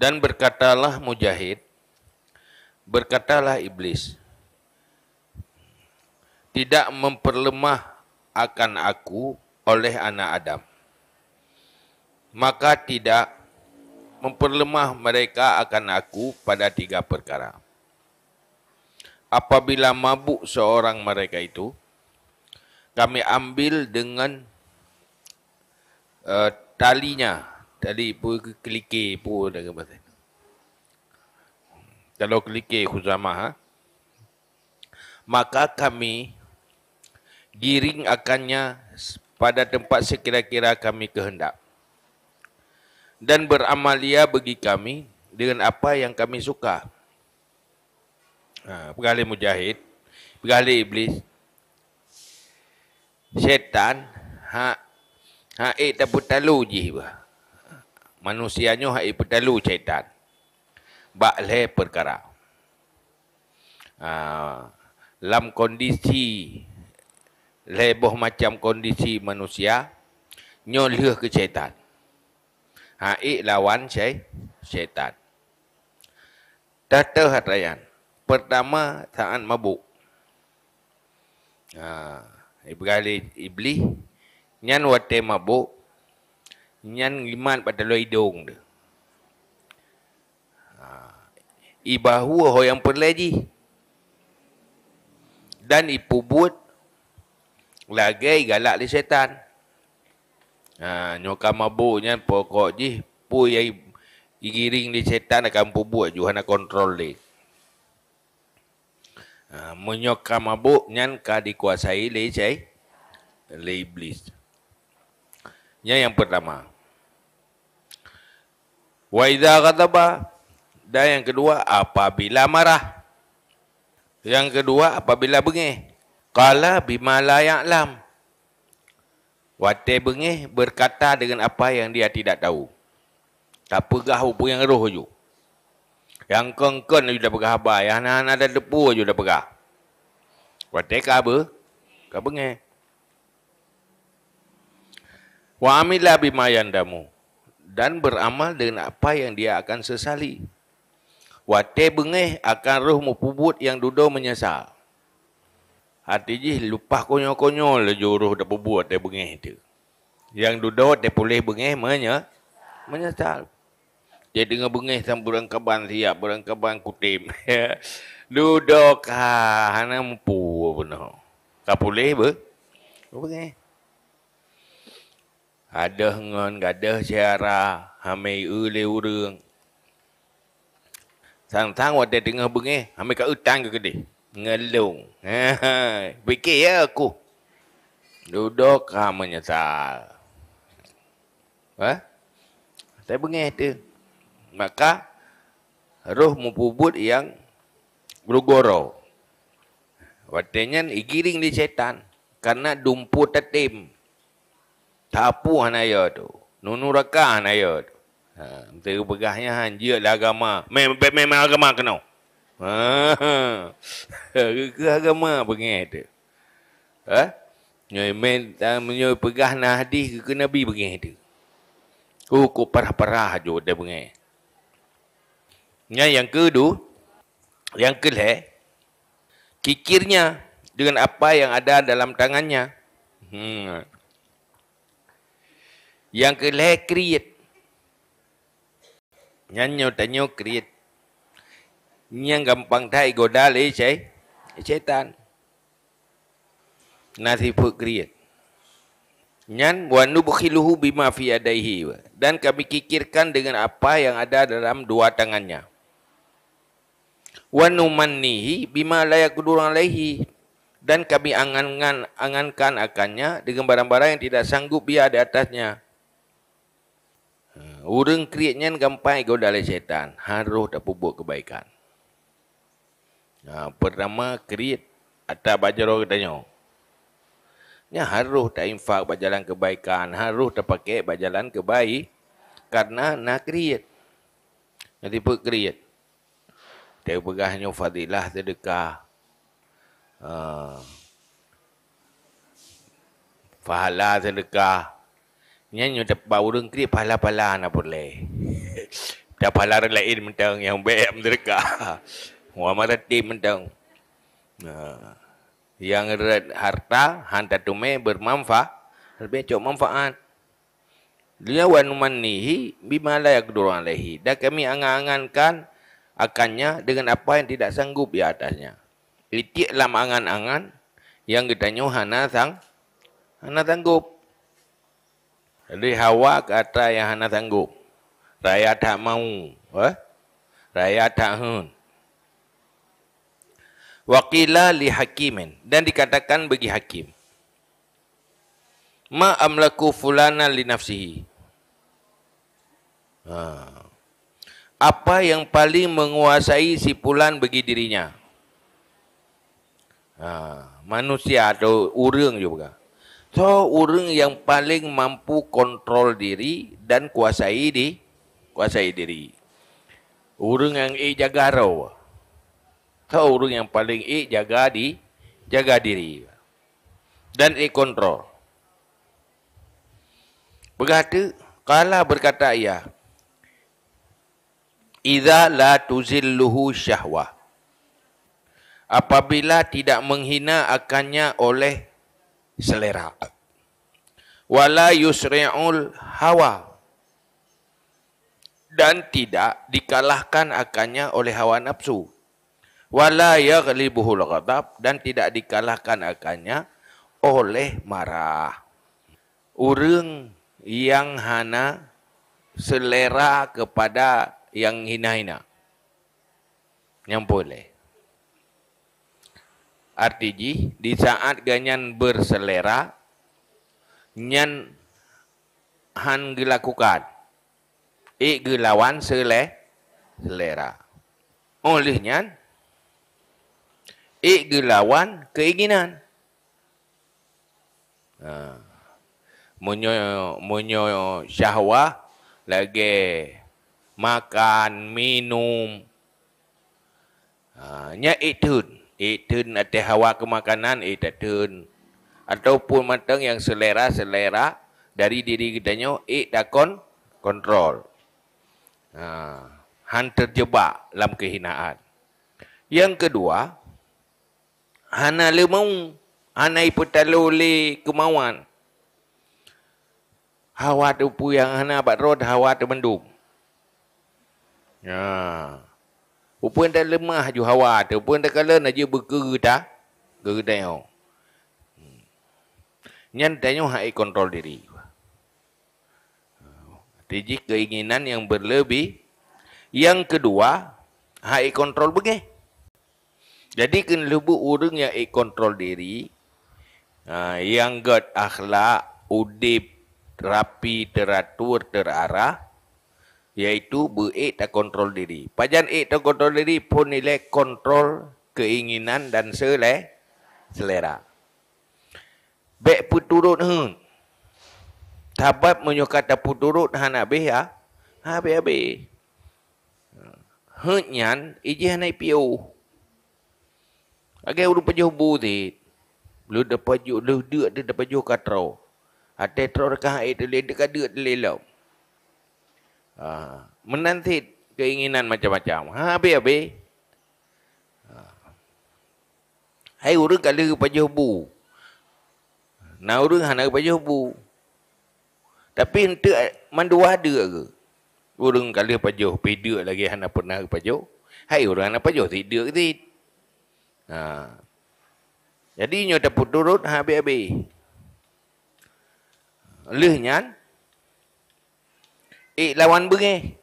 Dan berkatalah Mujahid, berkatalah Iblis, tidak memperlemah akan aku oleh anak Adam. Maka tidak memperlemah mereka akan aku pada tiga perkara. Apabila mabuk seorang mereka itu, kami ambil dengan uh, talinya, tadi pun kelike pun dengan bahasa. Kalau kelike khuzamah ha? maka kami giring akannya pada tempat sekira-kira kami kehendak. Dan beramalia bagi kami dengan apa yang kami suka. Ha, pegali mujahid, pegali iblis, syaitan, ha, ha, eh, tak putalu je. Bah manusianya hak pedalu cetan bak perkara uh, lam kondisi leboh macam kondisi manusia nyo leh ke cetan ha lawan cai cetan tata hatayan pertama saat mabuk ha uh, ibrahim iblis nyan wate mabuk Nyan limat pada lo hidung dia. Ha. Ibahu ho yang perleji. Dan ipubut lagai galak di setan. Ha, nyoka mabuk nyan pokok je. Pu yai igiring di setan akan pubut juga nak kontrol dia. Ha, menyoka mabuk nyan kadikuasai lejai. Le iblis. Le iblis. Ini yang pertama. Wa idza ghadaba dan yang kedua apabila marah. Yang kedua apabila bengih. Qala bima la ya'lam. Wate bengih berkata dengan apa yang dia tidak tahu. Tak pegah hubung yang roh tu. Yang kengken tu dah pegah apa. Yang anak-anak ada depu tu dah pegah. Wate kabe. Kabe bengih. Wa amila bimayandamu dan beramal dengan apa yang dia akan sesali. Wa bengeh akan roh mupubut yang duduk menyesal. Hati jih lupa konyol-konyol le juruh dah berbuat dia bengeh itu. Yang duduk dia boleh bengeh menye, menyesal. Dia dengar bengih sama berangkaban siap, berangkaban kutim. duduk kah, hana mampu apa Tak boleh ber, bengih ada ngon gada siara hame ule urang sang sang wat dengar bunge hame ka utang ke gede ngelung fikir ya aku duduk ha menyesal ha saya bunge tu maka roh mupubut yang glugoro Wartanya igiring di setan karena dumpu tetim. Tapu apuh naya tu. Nunu rekah naya tu. Ha, Menteri pegahnya han. Jiatlah agama. Memang mem, mem, agama kena. Ha, ha. Rekah agama pengen tu. Ha? Nyoi ya, men dan menyoi pegah na hadis ke ke nabi bagi itu. Oh ko parah-parah jo dia bunge. Nya yang kedua yang kele kikirnya dengan apa yang ada dalam tangannya. Hmm. Yang kelahir create. Yang nyo tanyo create. Yang gampang tak goda leh cai. Cetan. Eh, Nasi put create. Nyan wanu bukhiluhu bima fi adaihi. Dan kami kikirkan dengan apa yang ada dalam dua tangannya. Wanu mannihi bima layak kudurang lehi. Dan kami angankan, akannya dengan barang-barang yang tidak sanggup dia di atasnya. Orang kreatnya nyen gampai kau dalam syaitan. Harus tak buat kebaikan. Ha, pertama, kreat, atas baca orang tanya. Ya, harus tak infak berjalan kebaikan. Harus tak pakai berjalan kebaik. Karena nak kreat. Nanti pun kreat. Dia pegah hanya fadilah sedekah. Uh, ha. fahala sedekah. Ini yang dapat orang kiri pala-pala nak lah boleh. Dah pala lain mentang yang baik mereka, Wah marah tim mentang. Ha, yang red harta, hanta tume bermanfaat. Lebih cok manfaat. Dia wanuman nihi bima layak dorong alaihi. Dan kami angan-angankan akannya dengan apa yang tidak sanggup di atasnya. Itik dalam angan-angan yang kita nyuhana hana sang. Hana sanggup. Jadi hawa kata yang anda sanggup. rakyat tak mahu, Eh? Ya? Raya tak hun. Waqila li hakimin. Dan dikatakan bagi hakim. Ma amlaku fulana li nafsihi. Ha. Apa yang paling menguasai si fulan bagi dirinya? Ha. Manusia atau urang juga. Ha to orang yang paling mampu kontrol diri dan kuasai di kuasai diri. Orang yang eh jaga raw. To orang yang paling eh jaga di jaga diri dan eh kontrol. Berkata, kala berkata ia, Iza la tuzilluhu syahwah. Apabila tidak menghina akannya oleh selera. Wala yusri'ul hawa. Dan tidak dikalahkan akannya oleh hawa nafsu. Wala yaghlibuhul ghadab dan tidak dikalahkan akannya oleh marah. Urung yang hana selera kepada yang hina-hina. Yang boleh artiji di saat ganyan berselera nyan han dilakukan, i gelawan sele selera oleh nyan i gelawan keinginan ha. munyo syahwa, lagi makan minum ha, nya itun Eaten eh, atau hawa kemakanan eaten eh, ataupun matang yang selera selera dari diri kita nyo eat eh, kon kontrol. Ha, han terjebak dalam kehinaan. Yang kedua, hana lemu hana ipotalo le kemauan. Hawa tu pu yang hana bat rod hawa tu mendung. Ha. Upun dah lemah ju hawa tu. Upun dah kala naji bergerda. Gerda yang hmm. Nyan tanyo hai kontrol diri. Jadi keinginan yang berlebih. Yang kedua, hai kontrol bege. Jadi kena lebu urung yang hai kontrol diri. Ha, yang got akhlak, udip, rapi, teratur, terarah iaitu beik tak kontrol diri. Pajan ik tak kontrol diri pun nilai kontrol keinginan dan seleh selera. Bek puturut hun. Tabat menyukat tak puturut han habis ya. Ah. Habis-habis. Hanyan, iji han naik piu. Agak urut pejuh budit. Lu dapat juh, lu dia ada dapat juh katro. Hati trau rekan air tu, dia dekat dia tu uh, menanti keinginan macam-macam. Ha, habis, habis. Ha. Hai orang kali ke pajuh bu. Na orang hana ke pajuh bu. Tapi ente eh, mandu ada ke? Orang kala pajuh beda lagi hana pernah ke pajuh. Hai orang hana pajuh tidur ke tid. Ha. Jadi nyo dapat turut habis-habis. Leh Ik eh, lawan bengeh.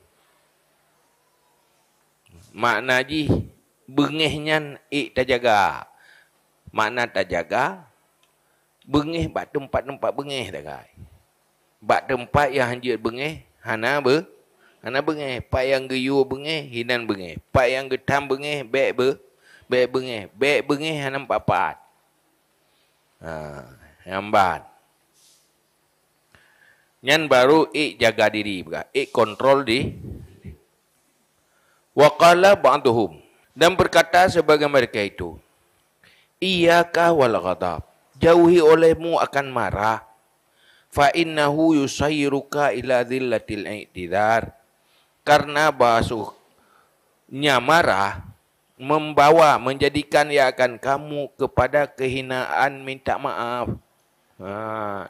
Makna ji bengeh nyan ik eh, tak jaga. Makna tak jaga. Bengeh bak tempat-tempat bengeh tak kai. Bak tempat yang hanjut bengeh. Hana be. Hana bengeh. Pak yang geyu bengeh. Hinan bengeh. Pak yang getam bengeh. Bek be. Bek bengeh. Bek bengeh hana empat-empat. Ha. Yang bat. Nyan baru ik jaga diri. Ik kontrol di. Waqala ba'duhum. Dan berkata sebagai mereka itu. Iyaka wal ghadab. Jauhi olehmu akan marah. Fa innahu yusayiruka ila zillatil i'tidar. Karena bahasuhnya marah. Membawa, menjadikan ia akan kamu kepada kehinaan minta maaf. Haa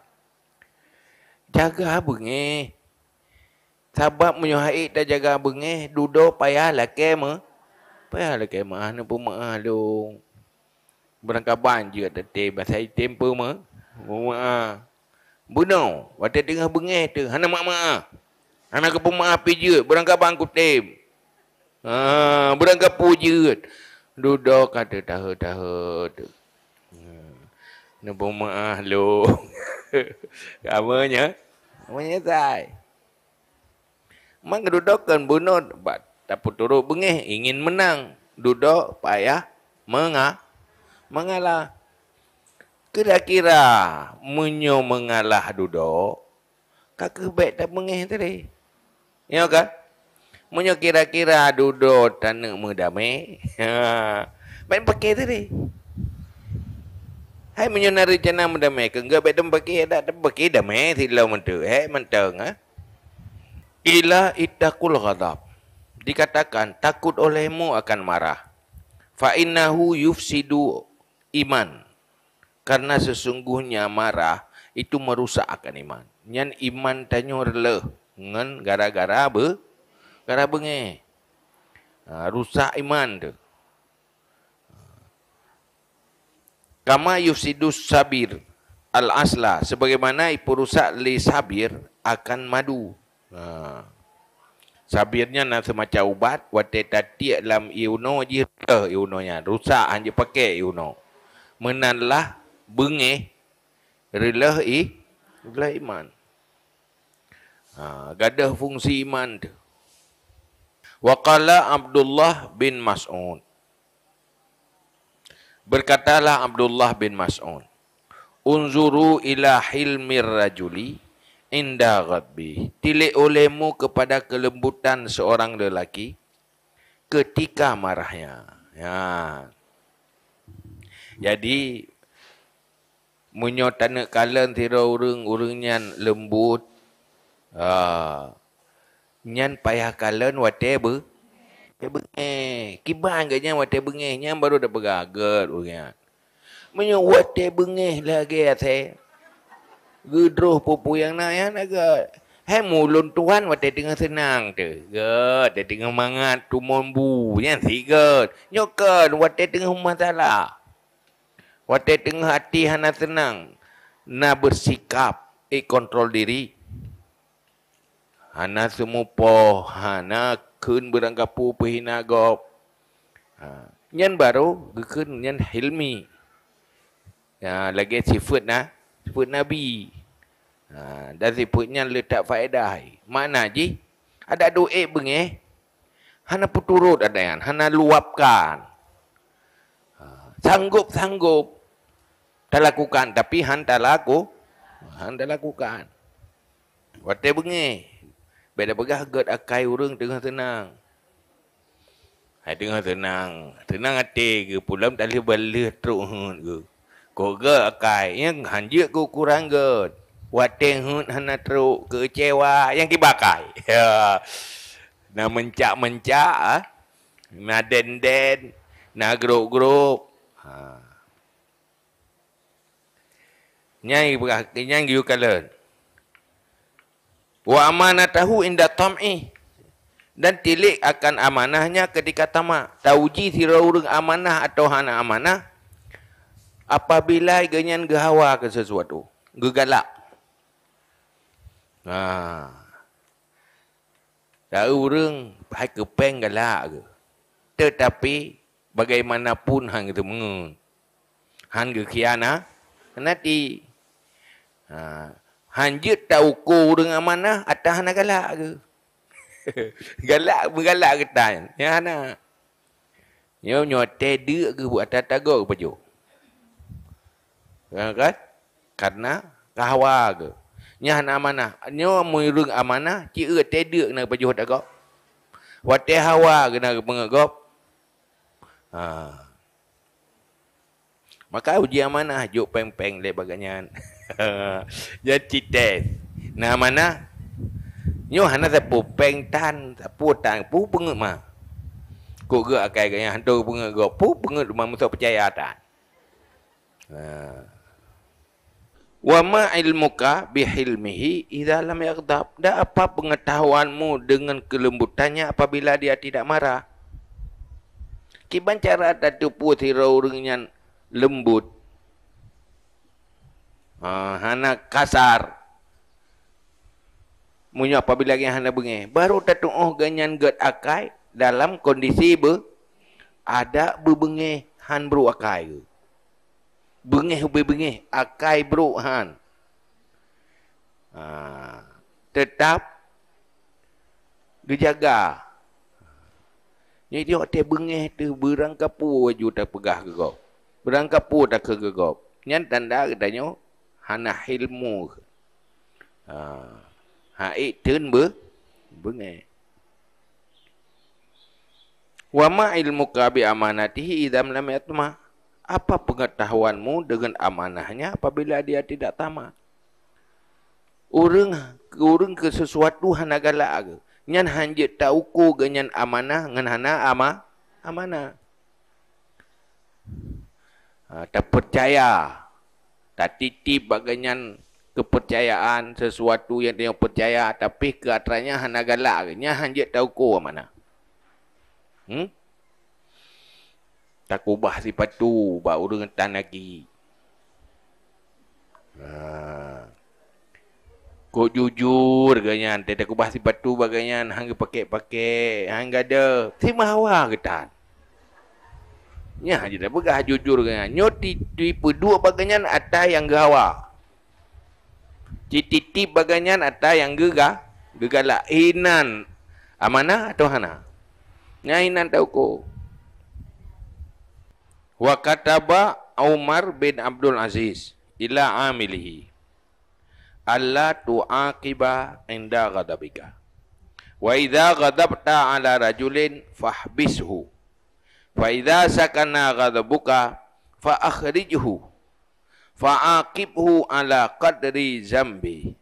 jaga abang eh. Sebab punya dah jaga abang ah, eh. Duduk payahlah kema. Payahlah kema. Ana pun mahalung. Ah, Berangkaban je kat tetik. Bahasa item pun ma. Bumaa. Ah. Bunau. Waktu tengah bengih tu. Hana mak maa. Hana ke pemaa api je. Berangkaban kutim. Haa. Berangkapu je. Duduk kata tahu-tahu tu. Nombor maaf ah, lo. Kamanya. Kamanya Zai. Memang kedudukan bunuh. Bat, tak puturuk bengih. Ingin menang. Duduk payah. Mengah. Mengalah. Kira-kira. Menyo mengalah duduk. Kakak baik tak bengih tadi. Ya kan? Menyo kira-kira duduk tanah mudah meh. pakai tadi hay mình nhân ra cho nam mình đam mê cần gỡ bài đâm bài kia đã đâm bài kia đam mê ila itakul ghadab dikatakan takut olehmu akan marah fa innahu yufsidu iman karena sesungguhnya marah itu merusak akan iman nyan iman tanyo rele ngan gara-gara be gara bengi ha, rusak iman tu Kama yusidus sabir al asla sebagaimana ibu rusak li sabir akan madu. Ha. Sabirnya nak semacam ubat wate tadi dalam iuno jirta iunonya eh, rusak hanya pakai iuno. Menanlah bunge rileh i rileh iman. Ha. gadah fungsi iman tu. Waqala Abdullah bin Mas'ud. Berkatalah Abdullah bin Mas'ud, Unzuru ila hilmir rajuli inda ghadbi. Tilik olehmu kepada kelembutan seorang lelaki ketika marahnya. Ya. Jadi munyo tane kalen tiro urung urungnya lembut. Ah. nyan payah kalen wate be. Tebengeh. Kiban ke jangan buat tebengeh. Yang baru dah bergagat orang. Oh, ya. Menyo buat bengeh lagi ya saya. Gedroh pupu yang nak ya nak ke. Hai mulun tuan buat tengah senang tu. Gat, dia tengah mangat tu mombu. Yang si gat. Nyokan buat tengah masalah. Buat tengah hati hana senang. Nak bersikap. Eh, kontrol diri. Hana semua poh. Hana geukeun beurang gapu peuhina gop. Ha, nyen baru geukeun nyen Hilmi. Ya, lagi sifat nah, sifat Nabi. Ha, dan sifat nyen letak faedah. Mana ji? Ada doa bengi. Eh. Hana puturut ada yang, hana luapkan. Ha, sanggup sanggup. Tak lakukan, tapi han tak laku. Han tak lakukan. Wate bengi. Eh. Beda pegah got akai ah, urung dengan tenang. Hai dengan tenang. Tenang hati ke pulam tak leh bala teruk hun ke. Ko ge akai ah, yang hanje ko kurang ge. Wateng hun hana teruk kecewa yang dibakai. Ya. Na mencak mencak ah. Na den den na grup grup. Ha. Nyai berak nyai yukalan wa amanatahu inda tam'i dan tilik akan amanahnya ketika tamak tauji sirurung amanah atau hana amanah apabila genyan gehawa ke sesuatu gegalak ha Tahu orang baik ke peng galak ke. Tetapi bagaimanapun hang itu mengu. Hang ke kiana. Ha. Nanti. Hanjut tak ukur dengan mana atas hana galak ke? galak bergalak ke tak? Ya hana. Ya nyote dia ke buat atas tago ke pejo? Ya kan? Karena kahwa ke. Ya hana mana? Nyo muirung amana ki e tedu nak pejo tago. Wate hawa ke nak pengego. Ha. Maka ujian mana? Jok peng-peng lebagannya. Like ยจิตเดชนามานะโยหันนะจะปูแปงทันจะปูต่างปูปึงมากูเกือกไก่กันยันตูปึงก็ปูปึงมันมุสอบใจอาตานวามะอิลมุกะบิฮิลมิฮิอิดาลัมยักดับดะอาปะเพงตาวันมูดึงันเคลมบุตันยาอาปะบิลาดิอาติดะมาระคิบันจาระดัตตุปูธิโรรึงยันเลมบุต Uh, hana kasar. Munyo apabila yang hana bunge. Baru tatuoh ganyan gat akai dalam kondisi be ada bebenge han bro akai. Bunge ubi bunge akai bro han. Uh, tetap dijaga. Jadi dia teh bengeh tu berangkapu wajud pegah ke Berangkapu tak ke ke kau. Yang tanda katanya hana ilmu hai ha iten be bunge wa ma ilmu kabi amanatihi idam lam yatma apa pengetahuanmu dengan amanahnya apabila dia tidak tamat urang urang ke sesuatu hanagala ke nyan hanje tau ko genyan amanah ngan hana ama amanah ha, tak percaya tak titip bagian kepercayaan sesuatu yang dia percaya tapi keatranya hana galak nya han tahu ko mana hmm tak ubah sifat tu baru rentan lagi ha ko jujur gayan tak ubah si tu bagian hang pakai-pakai hang gada terima awak ketan Ya, dia tak pegah jujur dengan. Nyoti tipe dua bagian atas yang gerawa. Titi-titi baganyan atas yang gega lah Inan Amana atau hana? Ya, inan tahu ko. Wa kataba Umar bin Abdul Aziz ila amilihi. Allah tu'aqiba inda ghadabika. Wa idha ghadabta ala rajulin fahbishu. Faida idza sakana ghadabuka fa akhrijhu fa aqibhu ala qadri zambi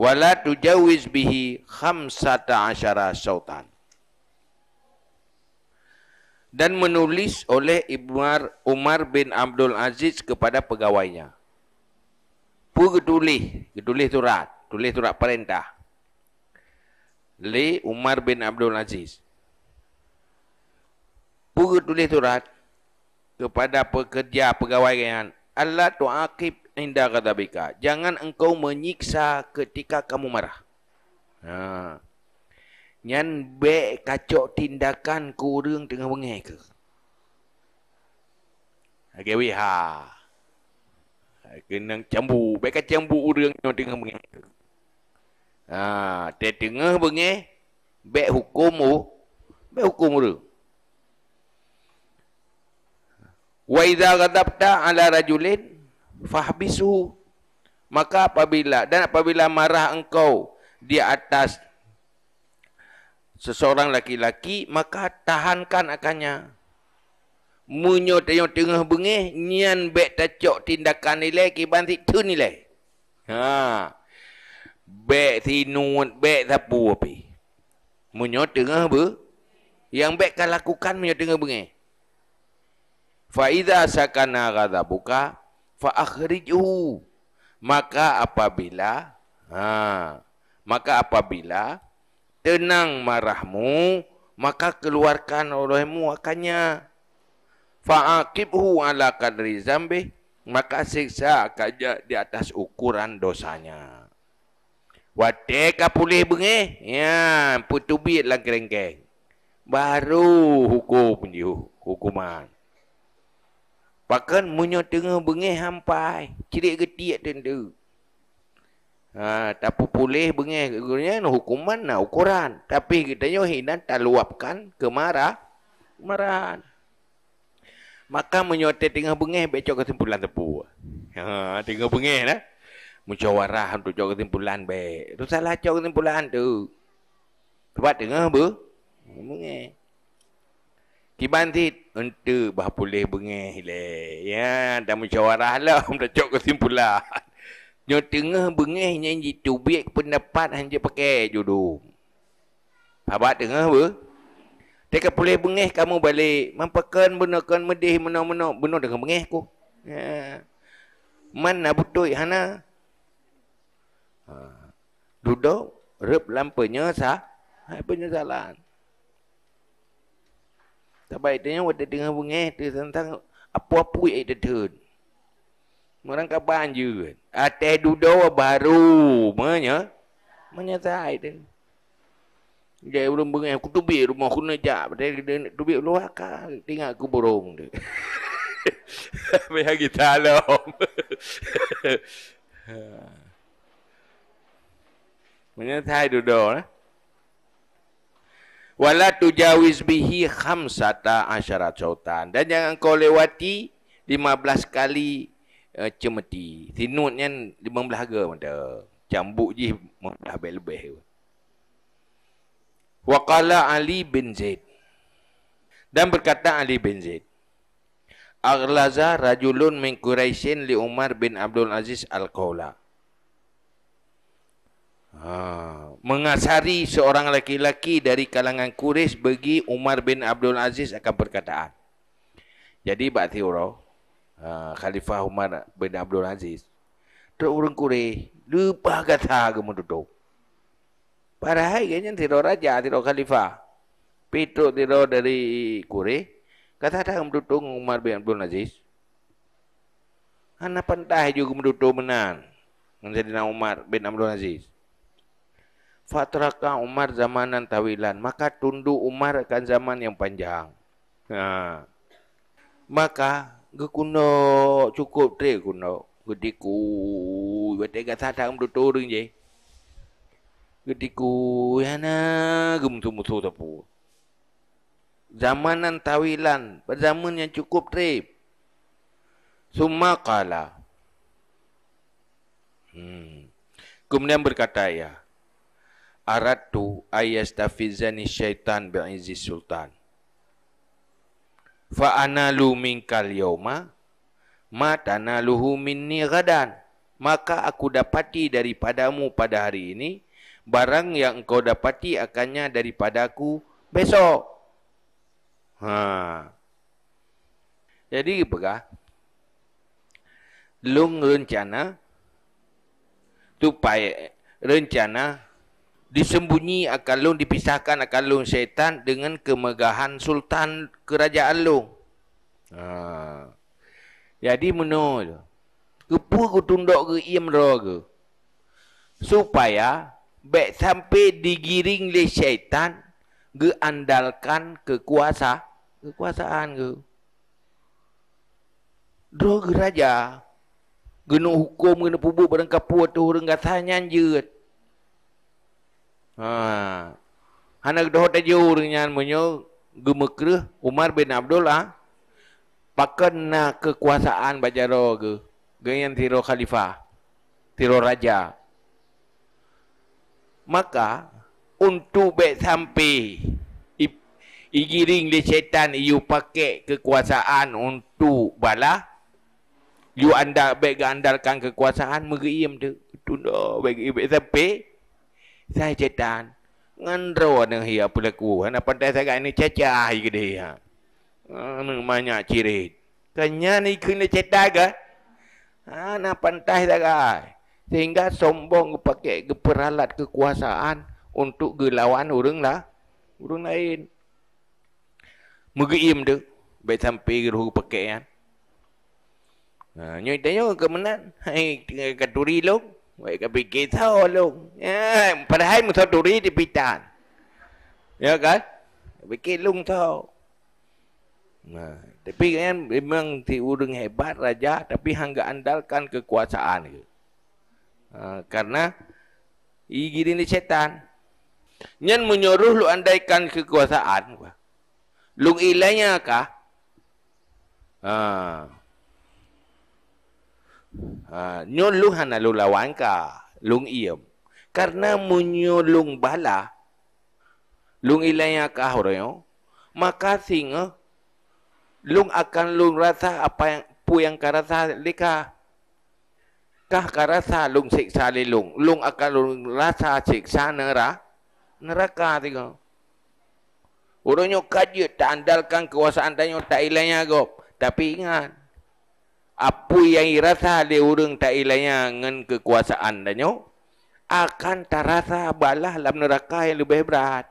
wa la tujawiz bihi khamsata asyara sautan dan menulis oleh Ibnar Umar bin Abdul Aziz kepada pegawainya. Pugetulih, getulih, getulih turat, tulis turat perintah. Li Umar bin Abdul Aziz pura tulis surat kepada pekerja pegawai kalian Allah tu'aqib inda ghadabika jangan engkau menyiksa ketika kamu marah ha nyan be kacok tindakan ku urang tengah bengai ke agak okay, ha kena cembu be kacambu urang tengah bengai ke ha te tengah bengai be hukum be hukum urang Wa idza ghadabta ala rajulin fahbisu. Maka apabila dan apabila marah engkau di atas seseorang laki-laki, maka tahankan akannya. Munyo tayo tengah bengih nyian bek tacok tindakan nilai kiban ti tu nilai. Ha. Bek ti nuut bek sapu api. Munyo tengah be yang bek kan lakukan munyo tengah bengih. Fa idza sakana ghadabuka buka, akhrijhu. Maka apabila ha maka apabila tenang marahmu maka keluarkan olehmu akannya fa ala kadri zambi maka siksa akannya di atas ukuran dosanya Wadeka ka pulih bengi ya putubit lah kerengkeng baru hukum hukuman Bahkan munyo tengah bengih sampai cirik getiak tendu. Ha, tapi boleh bengih gurunya nah, hukuman nah ukuran. Tapi kita nyo hina taluapkan kemarah kemarahan. Maka munyo te tengah bengih becok kesimpulan tepu. Ha, tengah bengih nah. Mencawarah untuk jauh kesimpulan baik. Itu salah jauh kesimpulan tu. Sebab tengah apa? Mengenai. Tiban untuk Ente bah boleh bengih le. Ya, dah mencawarah lah. Dah cok kesimpulan. Nyo tengah bengih nyanyi tubik pendapat hanya pakai judul. Habat tengah apa? Dia kata boleh bengih kamu balik. Mampakan benarkan medih mana-mana. Benar dengan bengih ku. Ya. Mana butuh Hana? Ha. Duduk. Rup lampanya sah. Apa salah? Sampai dia ada dengar bengih dia tentang apa-apa yang dia dengar. Mereka banjir. Atas duduk baru. Mana? Mana saya itu? Dia belum bengih. Aku tu biar rumah aku najak. Dia tu biar luar kan. Tengah aku burung dia. Habis lagi talam. Mana saya duduk lah. Eh? wala tujawiz bihi khamsata asyarat sautan dan jangan kau lewati 15 kali uh, cemeti sinutnya 15 harga mata cambuk je mudah lebih waqala ali bin zaid dan berkata ali bin zaid aghlaza rajulun min quraisyin li umar bin abdul aziz al qaula Ah. Mengasari seorang lelaki-lelaki dari kalangan Quraisy bagi Umar bin Abdul Aziz akan perkataan. Jadi Pak Tiro, uh, ah, Khalifah Umar bin Abdul Aziz, Terus orang Quraisy lupa kata kamu duduk. Padahal kayaknya Tiro Raja, Tiro Khalifah. Petro Tiro dari Quraisy kata tak kamu Umar bin Abdul Aziz. Anak pentah juga kamu duduk menang. Menjadi Umar bin Abdul Aziz. Fatraka Umar zamanan tawilan Maka tundu Umar akan zaman yang panjang ha. Maka Gekuno cukup tre kuno Gediku Bata kat sadang betul orang je Gediku Ya na Gemutu musuh tapu Zamanan tawilan Zaman yang cukup tre Suma kala hmm. Kemudian berkata ya aratu ayastafizani syaitan bi'izi sultan. Fa analu minkal yauma ma tanaluhu minni gadan. Maka aku dapati daripadamu pada hari ini barang yang engkau dapati akannya daripadaku besok. Ha. Jadi apa? Lung rencana tu pai rencana disembunyi akan lu dipisahkan akan lu syaitan dengan kemegahan sultan kerajaan lu. Ha. Jadi menol, tu? Kepu ke tundok ke imra ke? Supaya baik sampai digiring oleh syaitan ge andalkan kekuasa, kekuasaan ke. Dro raja genu hukum genu pubu barang kapu tu urang katanya anjeut. Ha. Hana gedoh ta jiur nyan munyo Umar bin Abdullah pakena kekuasaan bajaro ge gayan tiro khalifah tiro raja maka untuk be sampai igiring le setan iu pakai kekuasaan untuk bala you anda be gandarkan kekuasaan mege iem tu tunda be be sampai saya cetan. Ngandro ada hi apa laku. Hana pantai saya ni cecah ke dia. Ha. Anu banyak cirit. Kenya ni kena cetah ke? Hana pantai saya. Sehingga sombong pakai keperalat kekuasaan untuk gelawan orang lah. Orang lain. Mugiim tu. Baik sampai ke pakai. pakaian. Ha, nyoi tanya ke menan? Hai, tinggal katuri lho. Wei kan pergi tolong. Ya, padahal mu saduri di pitan. Ya kan? Pergi lung tau. Nah, tapi kan memang ti urang hebat raja tapi hang andalkan kekuasaan ke. Uh, ah, karena i gini ni setan. Nyen menyuruh lu andaikan kekuasaan. Lung ilainya kah? Ah. Ha, ah, nyon lung hana lula lung iem. Karena menyolong bala, lung ilanya kahoro maka singa lung akan lung rasa apa yang pu yang karasa leka. Kah karasa lung siksa li lung, lung akan lung rasa siksa nera, neraka tiga. Urunyo kajut tak andalkan kekuasaan tanyo tak ilanya tapi ingat apa yang rasa di orang tak ilahnya dengan kekuasaan danyo akan terasa balah dalam neraka yang lebih berat.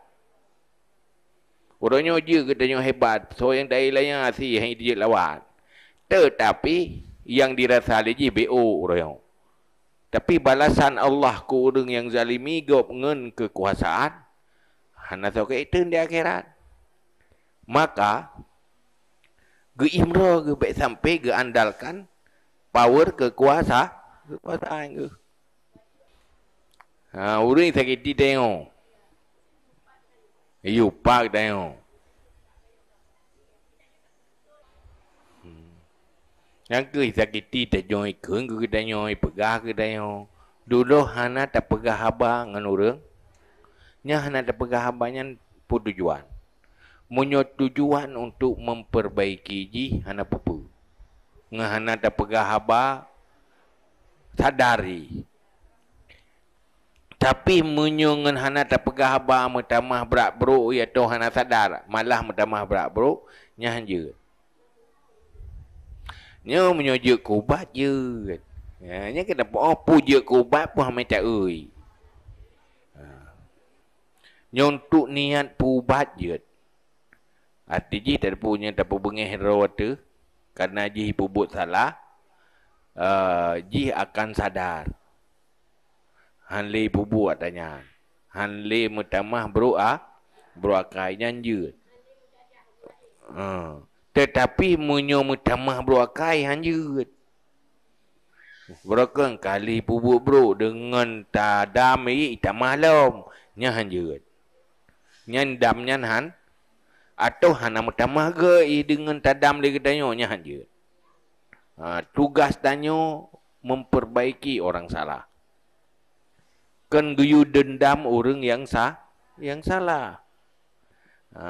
Orangnya je katanya hebat. So yang tak ilahnya si yang dia lawan. Tetapi yang dirasa lagi BO orangnya. Tapi balasan Allah ke orang yang zalimi gop dengan kekuasaan. Hanya sokai itu di akhirat. Maka ke imro ke baik sampai ke andalkan power kekuasa kekuasaan ke ha urang ni sakit di tengok ayo pak tengok hmm. yang ke sakit di tak join ke kita tengok pegah ke tengok eh, dulu hana tak pegah haba ngan urang nya hana tak pegah abang pun tujuan tujuan untuk memperbaiki ji hana pupu. Ngahana da pegahaba sadari. Tapi menyungan hana da pegahaba metamah berak bro ya tu hana sadar malah metamah berak bro nya hanje. Nya menyuju kubat je. Ya nya kena oh puja kubat pun hamai tak oi. Ha. Nyontuk niat pubat je. Hati ji tak punya tak berbengih rawat Karena ji bubut salah. Uh, ji akan sadar. Han le bubu adanya. Han le mutamah berua. Ah, berua kainya je. Uh, tetapi munyo mutamah berua kain je. Berakan kali bubu bro dengan tak eh, ii tamah lom. Nyah han je. Nyah damnya han. Nyan, atau ah, hang nama tamah ke eh, dengan tadam dia tanya nya hang je. Ha, tugas tanya memperbaiki orang salah. Kan geyu dendam orang yang sah, yang salah. Ha,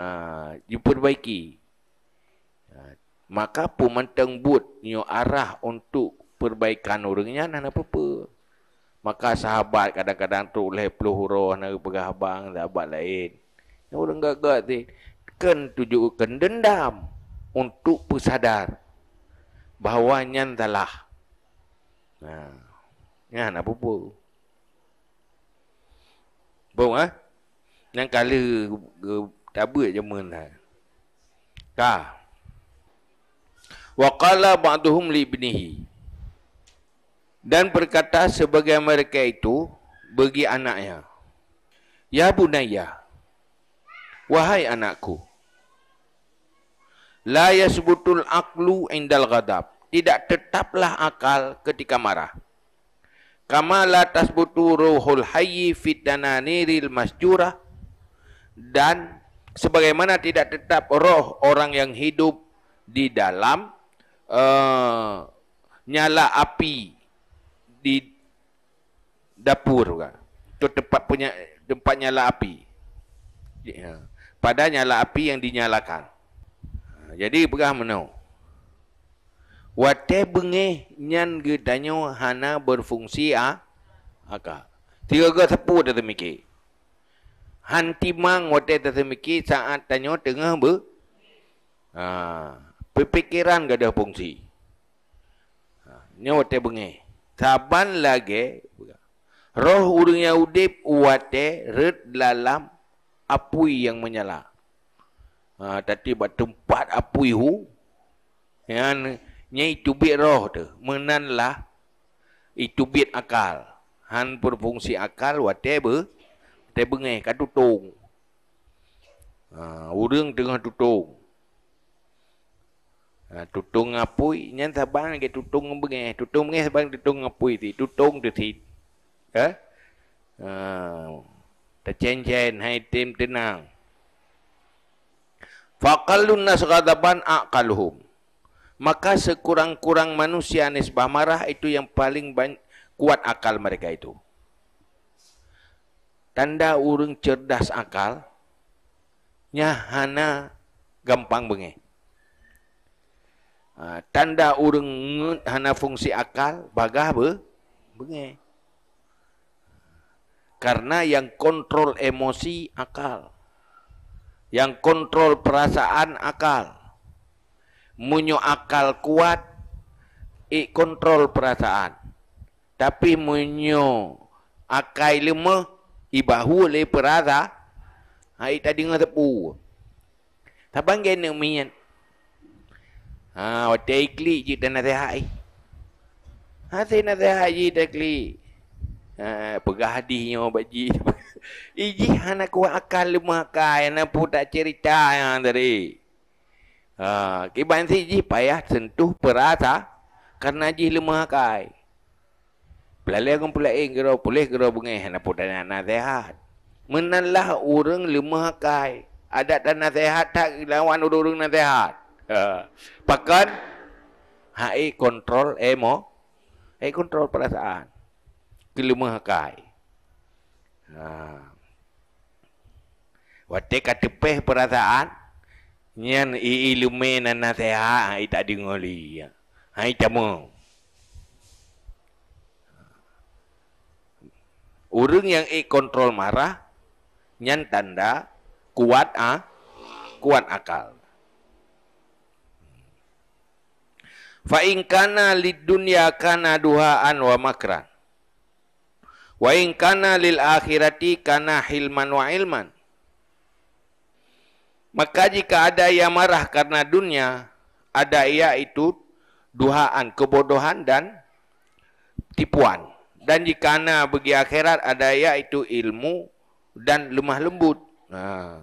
diperbaiki. Ha, maka pemantang but nyo arah untuk perbaikan orangnya nan lah, apa-apa. Maka sahabat kadang-kadang tu leh peluh huruf nak pegah abang sahabat lain. Orang gagak tu akan tujukan dendam untuk pesadar bahawa nyan salah. Nah, nyan apa bu? Bu ha? Ah? Nyan kala tabu je men dah. Ka. Wa qala ba'dhum li ibnihi. Dan berkata sebagai mereka itu bagi anaknya. Ya bunaya, Wahai anakku. La yasbutul aqlu indal ghadab. Tidak tetaplah akal ketika marah. Kama la tasbutu ruhul hayyi fitananiril masjura. Dan sebagaimana tidak tetap roh orang yang hidup di dalam uh, nyala api di dapur kan. Itu tempat punya tempat nyala api. Ya. Pada nyala api yang dinyalakan jadi berah mana? Wate bengi nyan gedanyo hana berfungsi a aka. Tiga ke sepu ada temiki. Hanti mang wate ada temiki saat tanyo tengah be. Ha, pepikiran gada fungsi. Ha, nyo wate bengi. Saban lagi roh urung udip wate red dalam apui yang menyala. Ha, tapi buat tempat apa itu. Yang nyai tubit roh tu. Menanlah itu bit akal. Han berfungsi akal whatever. Tapi bengai kat tutung. Ha, orang tengah tutung. Ha, tutung ngapui. Yang sabang lagi tutung ngapui. Tutung ngapui sabang tutung ngapui. Tutung tu sit. Ha? Ha, Tercen-cen hai tim tenang. Faqallun nas ghadaban aqaluhum. Maka sekurang-kurang manusia nisbah marah itu yang paling kuat akal mereka itu. Tanda urung cerdas akal, nyahana gampang bengeh. Ha, tanda urung hana fungsi akal, bagah be, bengeh. Karena yang kontrol emosi akal yang kontrol perasaan akal munyo akal kuat i kontrol perasaan tapi munyo akai lima i bahu le perasa ai ha, tadi ngah tepu sabang gen mian ha otai kli ha, ha, ji tanah teh ai ha teh na teh ji tekli ha pegah di nyo baji Iji hana kuat akal lima kai Hana pun tak cerita yang ha, tadi ha, Kiban si iji payah sentuh perasa Karena iji lima kai Pelalai aku pula ing kira Pulih kira bunga Hana pun tanya nasihat Menalah orang lima kai Adat dan nasihat tak lawan orang-orang nasihat ha. Hai eh, kontrol emo eh, Hai eh, kontrol perasaan Kelima kai Nah. Ha. Wate kata peh perasaan nyen ilume nan nasihat ai tak dengoli. Ai ha. ha, tamu. Urung yang ik kontrol marah nyen tanda kuat ah kuat akal. Fa in kana duhaan wa makran. Wa in kana lil akhirati kana hilman wa ilman. Maka jika ada ia marah karena dunia, ada ia itu duhaan, kebodohan dan tipuan. Dan jika ana bagi akhirat, ada ia itu ilmu dan lemah lembut. Ha.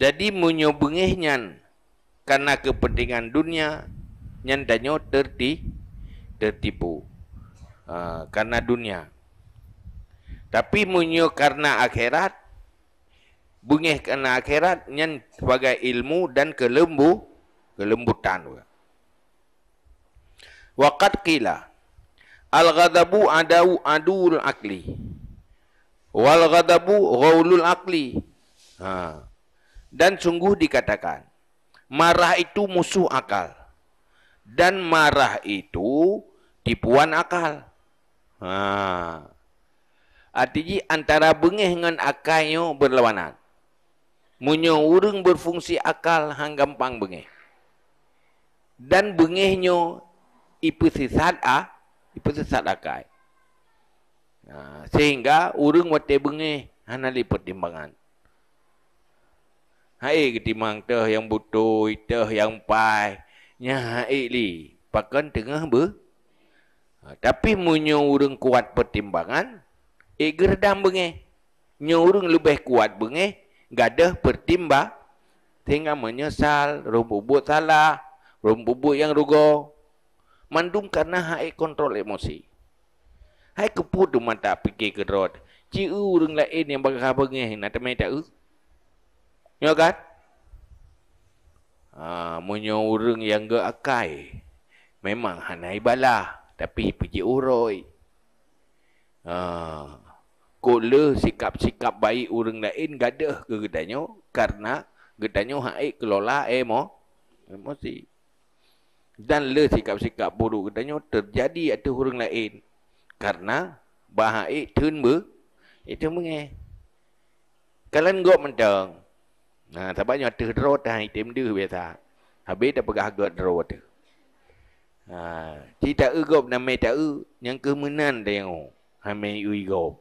Jadi menyobengihnya karena kepentingan dunia, nyandanya tertipu tertipu uh, ah, karena dunia. Tapi munyo karena akhirat, bungeh karena akhirat nyen sebagai ilmu dan kelembu kelembutan. Waqat qila al-ghadabu adau adul akli. Wal ghadabu ghaulul akli. Ha. Dan sungguh dikatakan, marah itu musuh akal. Dan marah itu tipuan akal. Ha. Artinya antara bengih dengan akal yo berlawanan. Munyo urung berfungsi akal hang gampang bengih. Dan bengihnyo ipusisat a ipusisat akal. Ha. sehingga urung wate bengih hanali timbangan. Hai ketimbang teh yang butuh, teh yang pai. Nya hai li. Pakan tengah ber, Ha, tapi munyo urung kuat pertimbangan, eh gerdam bengi. Nyo urung lebih kuat bengi, gadah pertimba, tinggal menyesal, rumput salah, rumput yang rugo. Mandung karena hai kontrol emosi. Hai keput rumah tak pergi ke road. Cik uh, urung lain yang bagi khabar ni, nak temani tak Ya kan? Ha, munyo yang gak akai. Memang hanai balah. Tapi puji urai. Ha. Kula sikap-sikap baik orang lain gadah ke gedanyo karena gedanyo haik kelola emo eh, emosi. Eh, Dan le sikap-sikap buruk gedanyo terjadi atau orang lain karena bahai tun be itu eh, menge. Kalian gok mendeng. Nah, ha, sebabnya ada drot dah ha, item dia biasa. Habis dah pegah gok drot dia. Ha, tita ugob na may tau yang kemenan tayo oh, ha may ugob.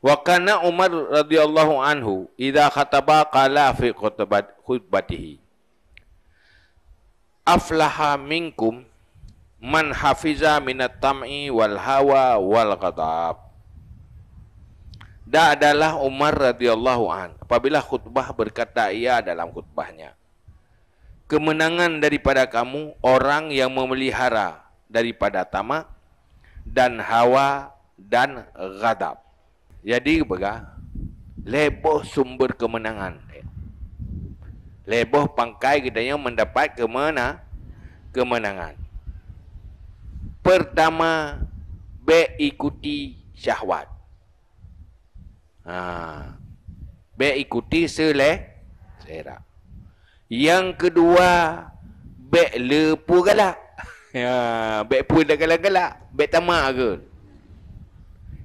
Wa kana Umar radhiyallahu anhu idha khataba qala fi khutbatihi aflaha minkum man hafiza minat tam'i wal hawa wal ghadab. Da adalah Umar radhiyallahu an. Apabila khutbah berkata ia dalam khutbahnya kemenangan daripada kamu orang yang memelihara daripada tamak dan hawa dan ghadab. Jadi apa? Leboh sumber kemenangan. Leboh pangkai katanya mendapat kemana? Kemenangan. Pertama, be ikuti syahwat. Ha. Be ikuti selera. Yang kedua, bek lepu galak. Ya, bek pun dah galak-galak. Bek tamak ke?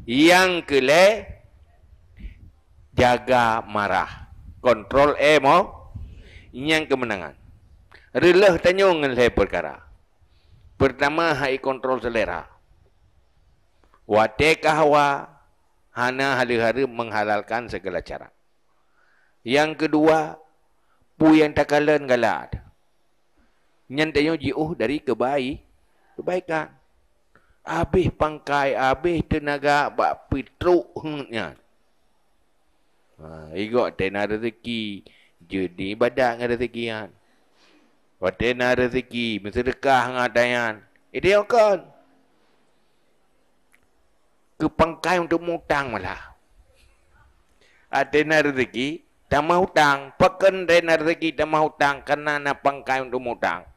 Yang kele jaga marah. Kontrol emo. Yang kemenangan. Relah tanya dengan saya perkara. Pertama, hai kontrol selera. Wate kahwa, hana hari-hari menghalalkan segala cara. Yang kedua, pu yang takalan galat. Nyen tanya jiuh dari kebaik, kebaikan. Habis pangkai, habis tenaga, bak pitruk. Ha, ikut tenar rezeki. Jadi badak dengan rezeki kan. Tenar rezeki, bersedekah dengan dayan. Eh, Itu yang kan. Kepangkai untuk mutang malah. Ha, tenar rezeki, tama hutang peken rena rezeki tama hutang kena nak pangkai untuk hutang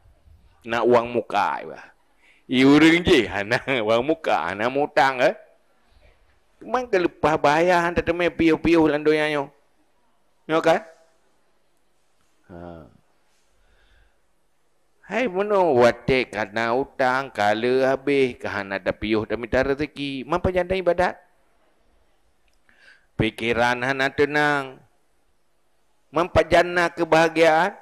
nak uang muka iba iurung je ana uang muka ana hutang eh Memang kelepas bahaya hantar temen piuh-piuh dalam doyan yo. Yo kan? Ha. Hai mana wate kana utang kala habis ke ada da piuh da minta rezeki. Mampa jandai ibadat. Pikiran hana tenang mempajana kebahagiaan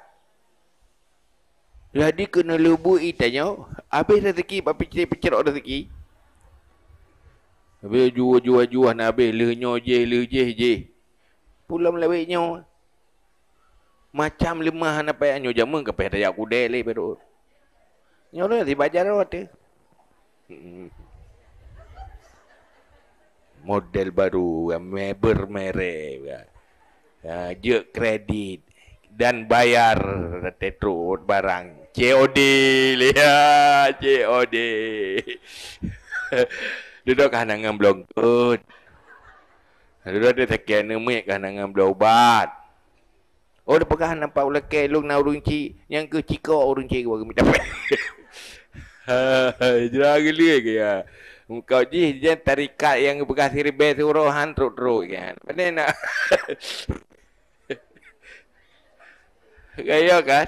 jadi kena lubu itanya habis rezeki papi cerita pecer rezeki habis jua jua jua nak habis lenyo je le je je pulam lewenyo macam lemah nak payah nyo jama ke payah dayak kudel le perut, nyo le di bajar ate hmm. model baru member merek dia ya, kredit dan bayar tetro barang COD lihat COD duduk kan dengan blogut duduk dia tak kena mik kan dengan blobat oh dia pegah nampak ulah ke lu nak urung ci yang ke cika urung ci bagi dapat ha, ha, ha jerang gila ke ya Engkau jih jen tarikat yang berkasih ribe suruh hantru teruk kan. Mana nak? Gaya kan?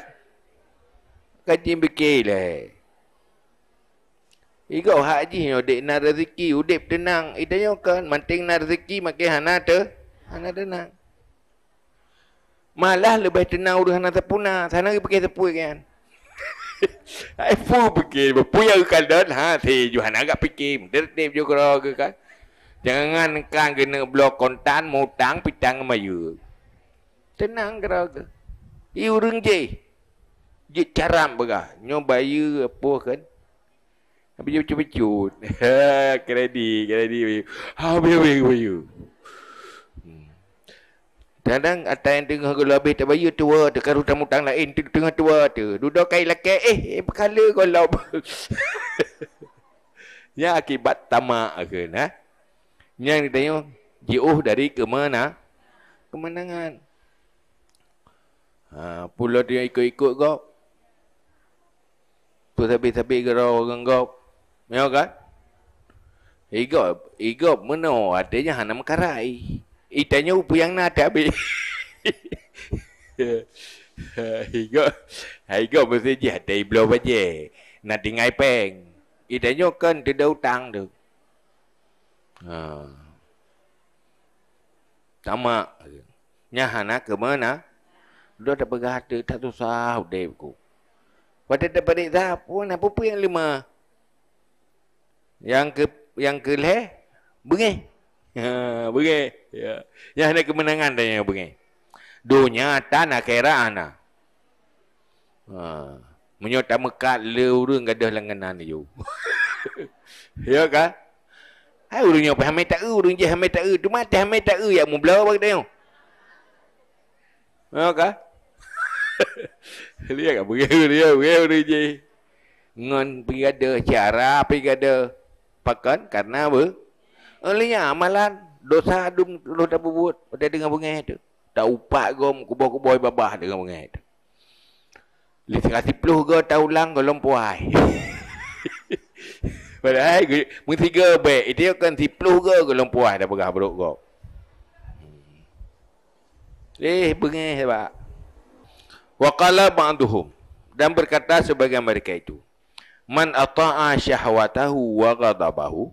Kajin bikin lah. Eh. Ikau haji ni odik nak rezeki, udik tenang. Ida yang kan, manting nak rezeki, makin hana tu. Hana tenang. Malah lebih tenang urusan hana sepuna. Sana pergi sepuluh kan iPhone pergi Pun yang kan dan ha, Si Johan agak pikir Tertip juga lah ke kan Jangan kan kena blok kontan Mutang pitang sama Tenang ke lah ke Ia orang je Dia caram pula Nyoba ya apa kan Habis dia pecut-pecut Kredit Kredit Habis-habis Habis-habis Kadang atas yang tengah kalau habis tak bayar tua tu kan hutang-hutang lain tu tengah tua tu. Duduk kain lakai eh, eh berkala kalau. Ini akibat tamak ke nah. Ini yang ditanya, Jiuh dari kemana? Kemenangan. Ha, pula dia ikut-ikut kau. Tu sabit-sabit ke orang kau. Ya kan? Igo, Igo, mana? Adanya hanam karai idenya ubu yang nada be. Higo, higo mesti jahat dari beliau baje. Nanti ngai peng. Idenya kan tidak utang tu. Ha. Sama. Nyah anak ke mana? Dia dah berkata, tak susah dia aku. Pada dah balik dah pun, apa pun yang lima? Yang ke yang ke leh? Bungih. Ha, bungih ya. Yang ada kemenangan dan yang begini. Dunia tanah kera ana. Ha. Menyota mekat le urung gadah langanan yo. ya kan? Hai urung yo pemai tak e, urung je hamai tak e. tu mati hamai tak u e yang mublah bagi dia. Ya kan? Dia kan begitu dia, begitu dia je. Ngon pergi ada cara, pergi ada pakan, karena apa? Olehnya oh, amalan, dosa adum lu dah buat pada dengan bungai tu. Tak upak gom kubur-kubur babah dengan bungai tu. Lih sekasi puluh ke tahu lang kalau puai. Padahal mesti ke baik. Itu akan si puluh ke kalau puai dah pegah beruk kau. Hmm. Eh, bengih sebab. Waqala ba'duhum. Dan berkata sebagai mereka itu. Man ata'a syahwatahu wa ghadabahu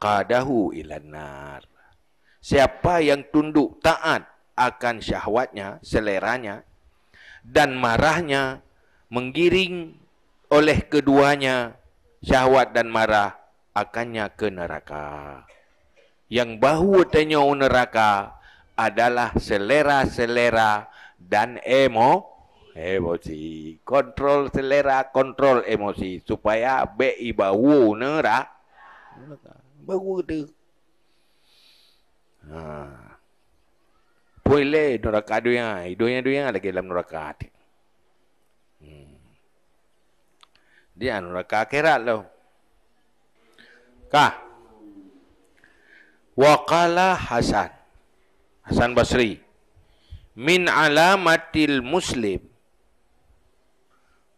qadahu ilan Siapa yang tunduk taat akan syahwatnya, seleranya dan marahnya menggiring oleh keduanya syahwat dan marah akannya ke neraka. Yang bahu tanya neraka adalah selera-selera dan emo emosi. Kontrol selera, kontrol emosi supaya be bau neraka. Bau tu Ha. Boleh neraka dunia. Hidupnya dunia lagi dalam neraka hati. Hmm. Dia neraka akhirat loh. Kah? Waqala Hasan. Hasan Basri. Min alamatil muslim.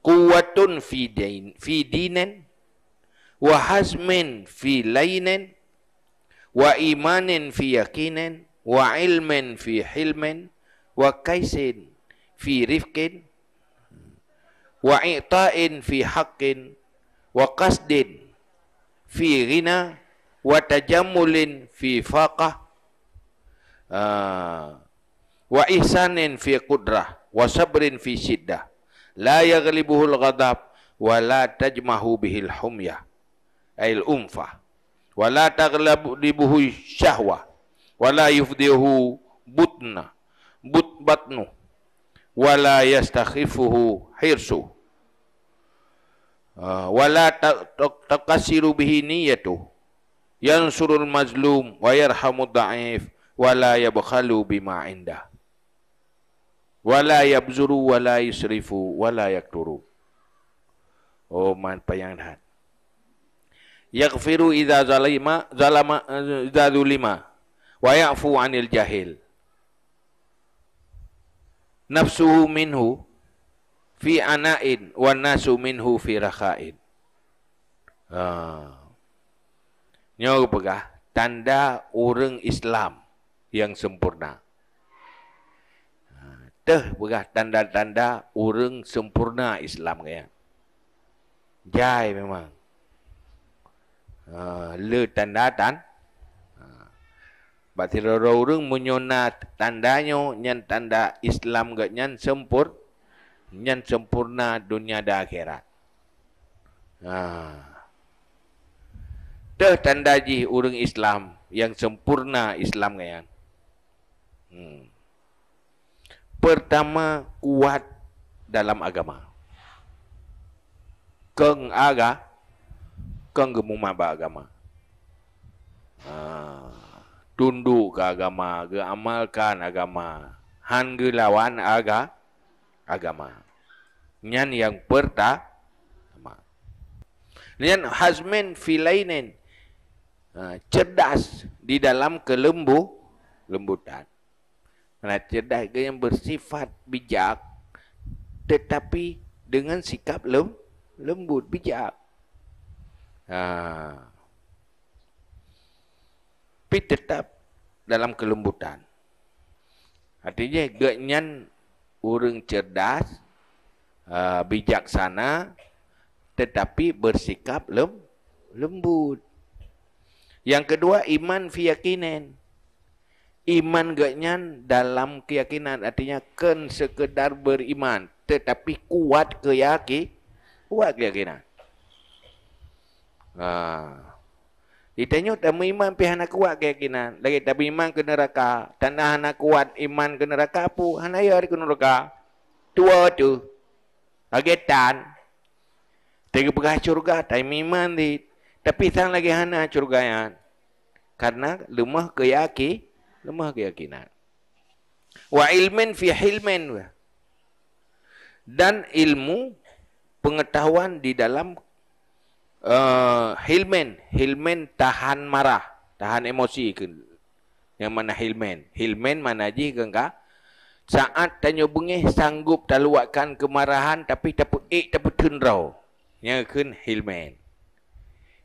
Kuwatun fi din, fi dinen. Wahazmin fi lainen wa imanin fi yakinin wa ilmin fi hilmin wa kaisin fi rifkin wa i'ta'in fi haqqin wa qasdin fi ghina wa tajammulin fi faqah ah, uh, wa ihsanin fi kudrah, wa sabrin fi siddah la yaghlibuhul ghadab wa la tajmahu bihil humyah ay umfah wala taglab dibuhu syahwa wala yufdihu butna but batnu wala yastakhifuhu hirsu uh, wala takasiru bihi niyatu yansurul mazlum wa yarhamu da'if wala yabkhalu bima inda wala yabzuru wala yusrifu wala yakturu oh man payanghat yaghfiru idza zalima zalama eh, idza zulima wa ya'fu 'anil jahil nafsuhu minhu fi ana'in wa nasu minhu fi rakha'in ha ah. nyo pegah tanda orang Islam yang sempurna ah, teh pegah tanda-tanda orang sempurna Islam kaya jai memang Ah, le tanda tan. Ah. Bati roro urung munyona tandanyo nyan tanda Islam ga nyan sempur nyan sempurna dunia da akhirat. Ah. Teh tanda ji urung Islam yang sempurna Islam ga yan. Hmm. Pertama kuat dalam agama. Keng agama Kang gemuk mabak agama. Ha, tunduk ke agama, ke amalkan agama. Han ke lawan aga, agama. Nyan yang perta, Nyan hazmin filainin. Ha, cerdas di dalam kelembu, lembutan. Karena cerdas ke yang bersifat bijak, tetapi dengan sikap lem, lembut, bijak. Ha. Tapi tetap dalam kelembutan. Artinya geknyan orang cerdas, ha, bijaksana, tetapi bersikap lem, lembut. Yang kedua iman fiyakinen. Iman gaknya dalam keyakinan artinya kan sekedar beriman tetapi kuat keyakinan. Kuat keyakinan. Ha. Ditanya tanya iman pihak nak kuat keyakinan. Lagi tapi iman ke neraka. Tanah nak kuat iman ke neraka apa? Hana ya ke neraka. Tua tu. Lagi tan. Tiga pegah curga. Tak iman di. Tapi sang lagi hana curga yang. Karena lemah keyakin. Lemah keyakinan. Wa ilmin fi hilmin. Dan ilmu pengetahuan di dalam uh, Hillman Hillman tahan marah Tahan emosi ke Yang mana Hillman Hillman mana je ke enggak Saat tanya bungih sanggup taluatkan kemarahan Tapi tapu ik eh, tapu tenrau Yang kan Hillman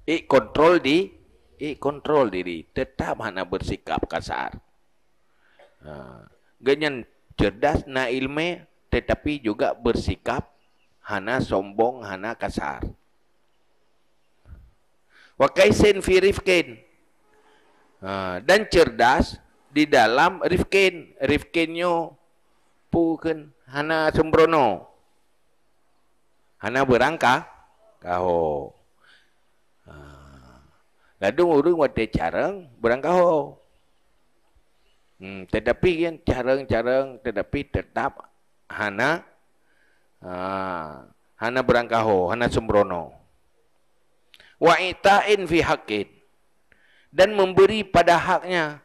Ik eh, kontrol di Ik kontrol diri Tetap mana bersikap kasar uh, ha. Genyan cerdas na ilme Tetapi juga bersikap Hana sombong, hana kasar wa kaisin fi rifkin ha, dan cerdas di dalam rifkin rifkinnya puken hana sembrono hana berangka kaho ha. lalu urung wate carang berangka ho hmm, tetapi kan carang-carang tetapi tetap hana uh, hana berangka ho hana sembrono wa ita'in fi haqqin dan memberi pada haknya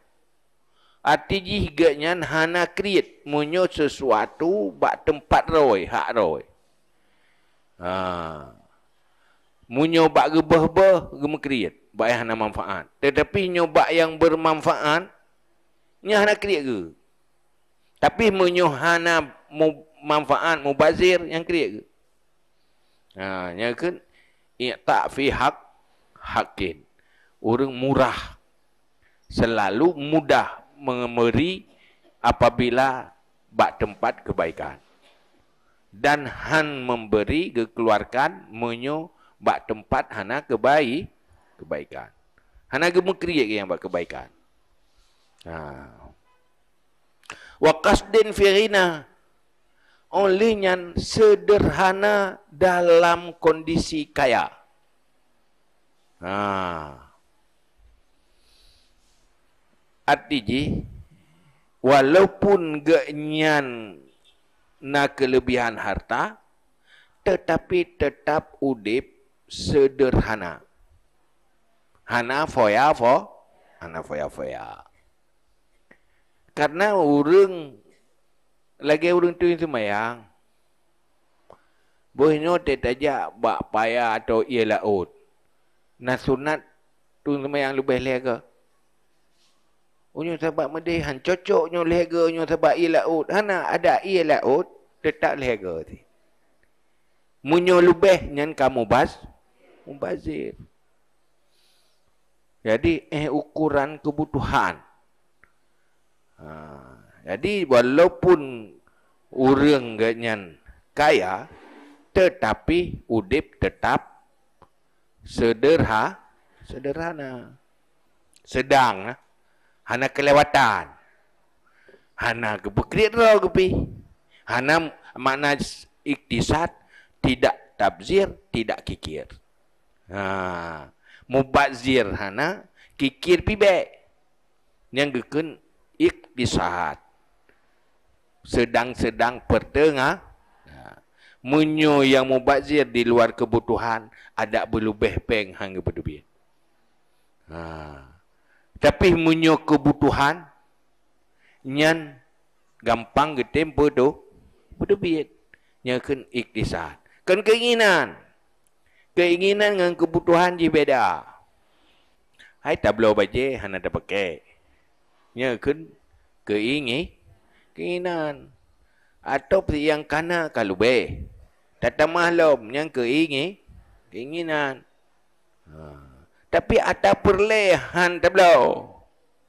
artinya higanya hana kriit munyo sesuatu bak tempat roi hak roi ha munyo bak gebeh-beh gem kriit bak hana manfaat tetapi nyoba yang bermanfaat nya hana kriit ke tapi munyo hana manfaat mubazir yang kriit ke ha nya kan i'ta fi haq hakin. Orang murah. Selalu mudah memberi apabila bak tempat kebaikan. Dan han memberi kekeluarkan menyu bak tempat hana kebaik kebaikan. Hana gemuk kriyek yang bak kebaikan. Ha. dan qasdin fi olehnya sederhana dalam kondisi kaya. Ha. Arti ji, walaupun geknyan na kelebihan harta, tetapi tetap udip sederhana. Hana foya fo, hana foya foya. Karena orang lagi orang tu itu mayang. Bohino tetaja bak paya atau ialah ut. Nah sunat tu yang lebih lega. Unyu sebab medih han cocok nyu lega nyu sebab ilaud. Hana ada ilaud tetap lega ti. Munyo lebih nyen kamu bas mubazir. Jadi eh ukuran kebutuhan. Ha, jadi walaupun urang gak kaya tetapi udip tetap sederha sederhana sedang ha? hana kelewatan hana kebukrit lah kepi hana makna iktisad tidak tabzir tidak kikir ha mubazir hana kikir pibe yang geken iktisad sedang-sedang pertengah menyo yang mubazir di luar kebutuhan ada berlebih peng hang berdubi. Ha. Tapi menyo kebutuhan nyan gampang ke tempo tu berdubi. Nyan kan ikhtisar. Kan keinginan. Keinginan dengan kebutuhan je beda. Hai tablo baje hana ada pakai. Nyan kan keingi keinginan. Atau yang kana kalau Tata mahlum yang keingin keinginan. Ha. Tapi ada perlehan terbelah.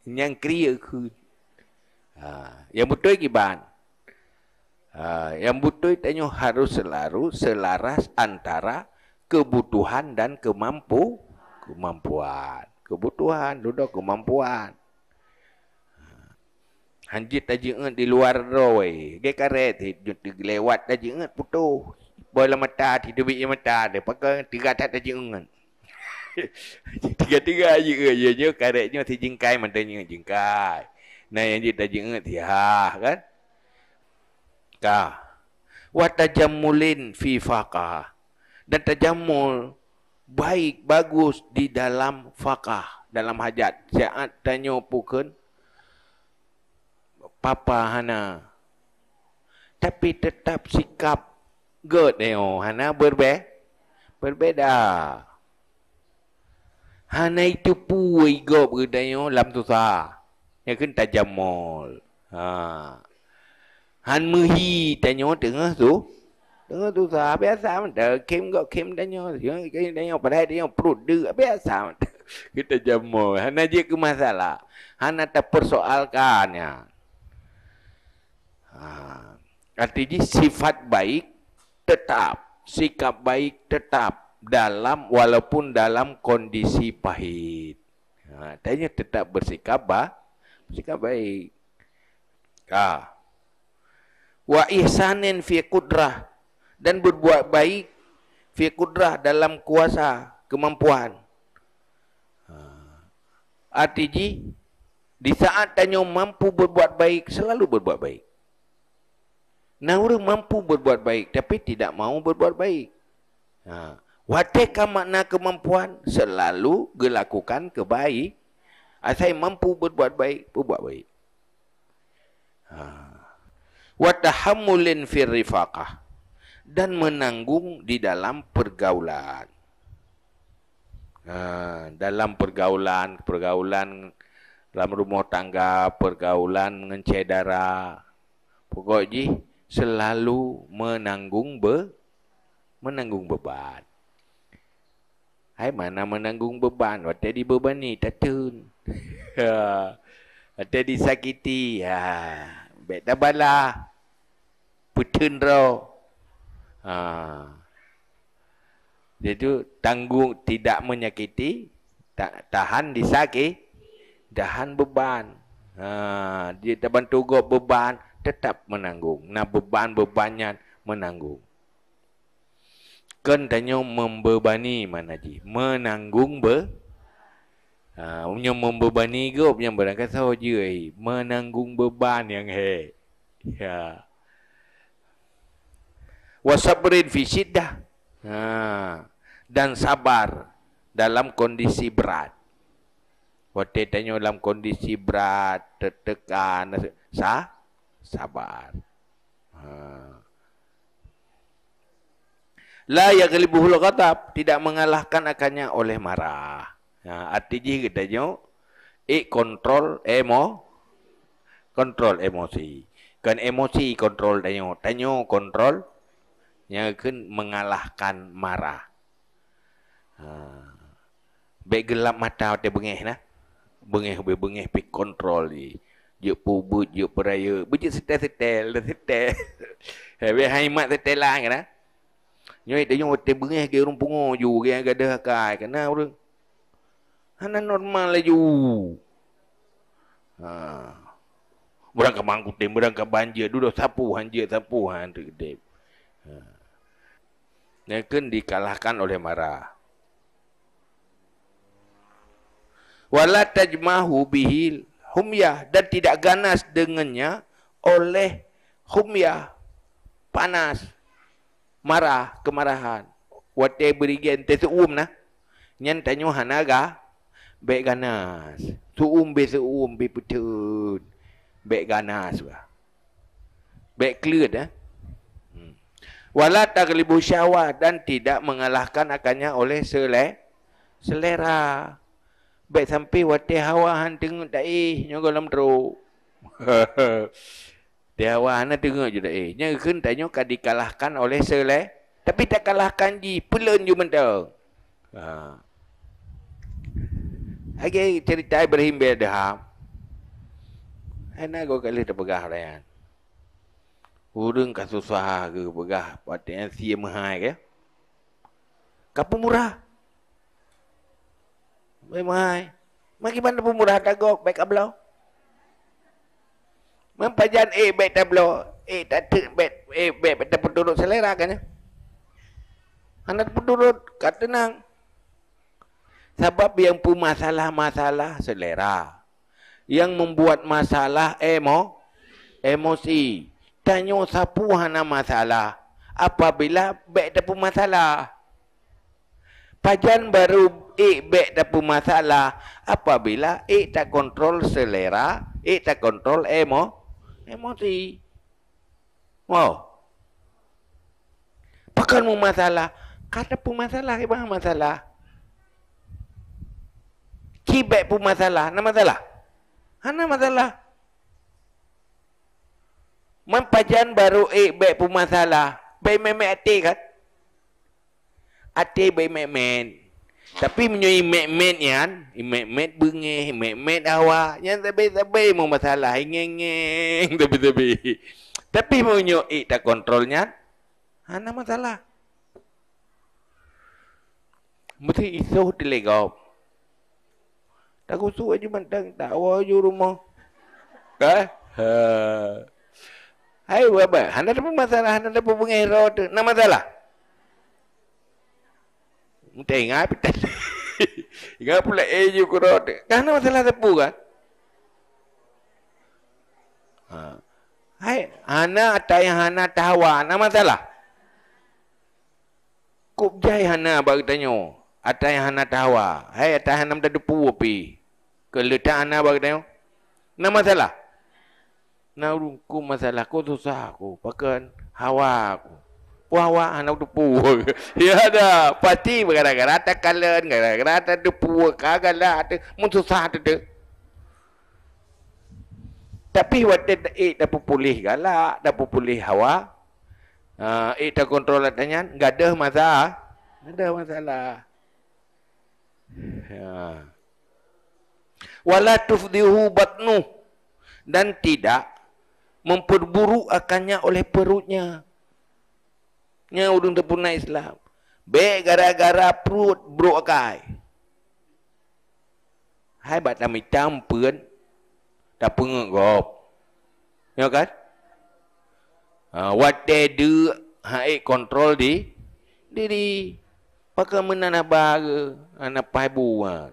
yang kriya ke. Ha. Yang betul kiban. Ha. Yang betul tanya harus selaru selaras antara kebutuhan dan kemampu kemampuan. Kebutuhan, duduk kemampuan. Ha. Hanjit tajik di luar roi. Dia karet, dia lewat tajik putus bola mata di duit yang mata ada pakai tiga tak tak jengan tiga tiga aja aja ya aja karetnya si jengkai mata nya jengkai nah yang dia tak jengan tiah kan ka watajamulin fi faqa dan tajamul baik bagus di dalam faqah dalam hajat saat tanyo pukun papa hana tapi tetap sikap Good neo Hana berbe berbeza. Hana itu pui go berdayo lam tu sa. Ya kan tajam mol. Ha. Han muhi tanyo tengah tu. Tengah tu sa biasa mata kem go kem danyo. Ya kan danyo padai danyo perut de biasa mata. Kita jamu. Hana je ke masalah. Hana tak persoalkannya. ya. Ha. Artinya sifat baik tetap sikap baik tetap dalam walaupun dalam kondisi pahit. Ha, tanya tetap bersikap baik bersikap baik. Ha. Wa ihsanin fi kudrah dan berbuat baik fi kudrah dalam kuasa kemampuan. Ha. Artiji di saat tanya mampu berbuat baik selalu berbuat baik. Nauru mampu berbuat baik tapi tidak mahu berbuat baik. Ha. Wateka makna kemampuan selalu gelakukan kebaik. Asai ah, mampu berbuat baik, berbuat baik. Ha. Watahamulin firrifakah. Dan menanggung di dalam pergaulan. Ha. dalam pergaulan, pergaulan dalam rumah tangga, pergaulan dengan cedara. Pokok jih, selalu menanggung be, menanggung beban. Hai mana menanggung beban? Ada di beban ni tak tun. Ha. Waktu di sakiti. Ha. Bek dah bala. Putun Ha. Dia tanggung tidak menyakiti. Tak, tahan disakiti. Tahan beban. Ha. Dia tak bantu beban tetap menanggung. Nah beban-bebannya menanggung. Kan tanya membebani mana ji? Menanggung be? Ha, punya membebani ke? Punya barang kata je. Eh. Menanggung beban yang he. Ya. Wasabrin fisid dah. Ha. Dan sabar dalam kondisi berat. Wah, tanya dalam kondisi berat, tertekan, sah? sabar. Ha. La yaghlibuhul ghadab tidak mengalahkan akannya oleh marah. Ha artinya kita jo e kontrol emo kontrol emosi. Kan emosi kontrol tanya, tanya kontrol yang akan mengalahkan marah. Ha. gelap mata dia bengih nah. Bengih be bengih pi kontrol dia. ยกปูบุดยกปลายบุดยสเตสเตลสเตเฮ้ยให้มาสเตลางกันนะยังไอ้เดี๋ยวยังวัดเต็มเงี้ยเกี่ยวรุ่งปุ่งอยู่เกี่ยงกระเดากายกันนะเรื่องฮันนั้น normal เลยอยู่บรังกับมังกุเต็มบรังกับบันเจอดูดสับปูหันเจอสับปูหันถือเด็บเนี่ยขึ้น dikalahkan oleh marah วะลาตัจมะฮูบิฮิล humyah dan tidak ganas dengannya oleh humyah panas marah kemarahan wate berigen te suum nah nyen tanyu hanaga be ganas suum be suum be putut be ganas ba be clear dah hmm. wala taglibu syahwat dan tidak mengalahkan akannya oleh selera selera baik sampai watih hawa han tengok tak eh nyogol dalam teruk dia hawa han tengok je eh. tak eh nyang kan tanya kan dikalahkan oleh sele tapi tak kalahkan ji pelun ju benda ha cerita Ibrahim bin Adham Hanya kau kali terpegah rakyat Urung kasusah ke pegah Patutnya siam hai ke Kapa murah Oi mai. Mai gimana pun murah kagok baik ablo. Mempajan eh baik tablo. Eh tak bet eh baik pada penduduk selera kan ya. Anak penduduk kat tenang. Sebab yang pun masalah-masalah selera. Yang membuat masalah emo emosi. Tanya sapu hana masalah. Apabila baik tak pun masalah. Pajan baru ik bek tak pun masalah apabila ik tak kontrol selera, ik tak kontrol emo, emosi. Wow. Pakan mu masalah, kata pun masalah, ibang eh, masalah. Kibek pun masalah, nama masalah. Hana masalah. Mempajan baru ik bek pun masalah. Bek memek ati kan? Ati bek memek. Tapi menyui med-med ni kan. Med-med bengih, med-med awak. Yang tebe-tebe mau masalah. Ingeng-ingeng tebe-tebe. Tapi menyui tak kontrolnya. Mana ha, masalah? Mesti iso dilegap. Tak usuk aja mandang. Tak awak aja rumah. Kan? Eh? Haa. Hai, apa? Anda ada masalah? Anda ada pengairan? Nama masalah? Mungkin apa tak Ingat pula Eju kurut Kerana masalah sepul kan, kan? Ha. Hai Hana atas yang Hana tawa Hana masalah Kup jai Hana Baru tanya Atas yang Hana tawa Hai atas Hana Minta depu api Keletak Hana Baru tanya Nak masalah Nak rungku masalah Kau susah aku Pakai Hawa aku wah-wah anak dupu. ya dah, pasti bergara-gara tak kalen, gara-gara tak dupu, kagala, lah, muntusah tu tu. Tapi waktu itu, eh, dah pulih galak, dah pulih hawa. Uh, eh, dah kontrol katanya, lah gak ada masalah. Gak ada masalah. Ya. Wala tufdihu batnu. Dan tidak memperburuk akannya oleh perutnya. Nya udung terpunai Islam. be gara-gara perut brok kai. Hai bat tam hitam pun. Tak pengek gop. Ya kan? Uh, what they do. hai kontrol eh, di. Diri. Pakai nak bara. Anak pai buat.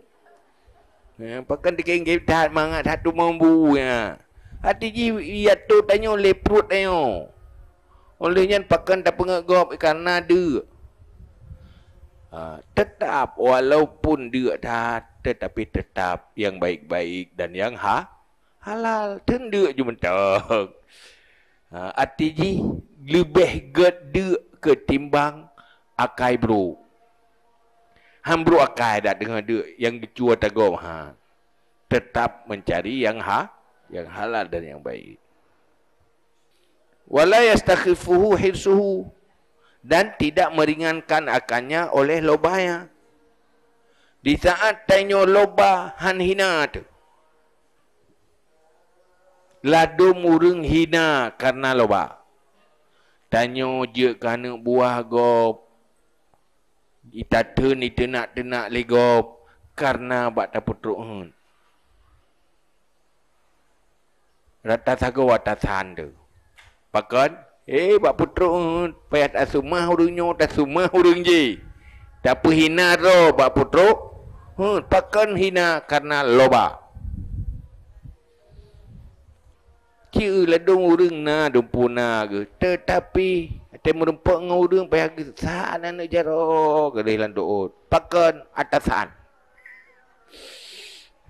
Ya, pakai dikenggip tahat mangat. Satu mambu ya. Hati ji. Ya tu tanya oleh perut tanya. Olehnya, yang pakan tak pengagap ikan ada. Uh, ha, tetap walaupun dia dah tetapi tetap yang baik-baik dan yang ha halal tendu je mentak ha arti atiji lebih gede ketimbang akai bro ham bro akai dah dengar dia yang cua tagom ha tetap mencari yang ha yang halal dan yang baik wala yastakhifuhu hirsuhu dan tidak meringankan akannya oleh lobanya di saat tanyo lobah han hina tu lado murung hina karena lobah. Tanyo je kana buah gop kita tu tuni tenak tenak legop karena bak taputruk hun rata sago watasan tu Pakan. Eh, buat putra. Payah tak sumah urungnya. Tak sumah urung je. Tak apa hina tu. Buat putra. Ha, hmm, pakan hina karena loba. Cik ladung urung na dumpu na ke. Tetapi. Atau merumpak dengan urung. Payah ke saat anak jarak. Kedah hilang tu'ut. Pakan atasan.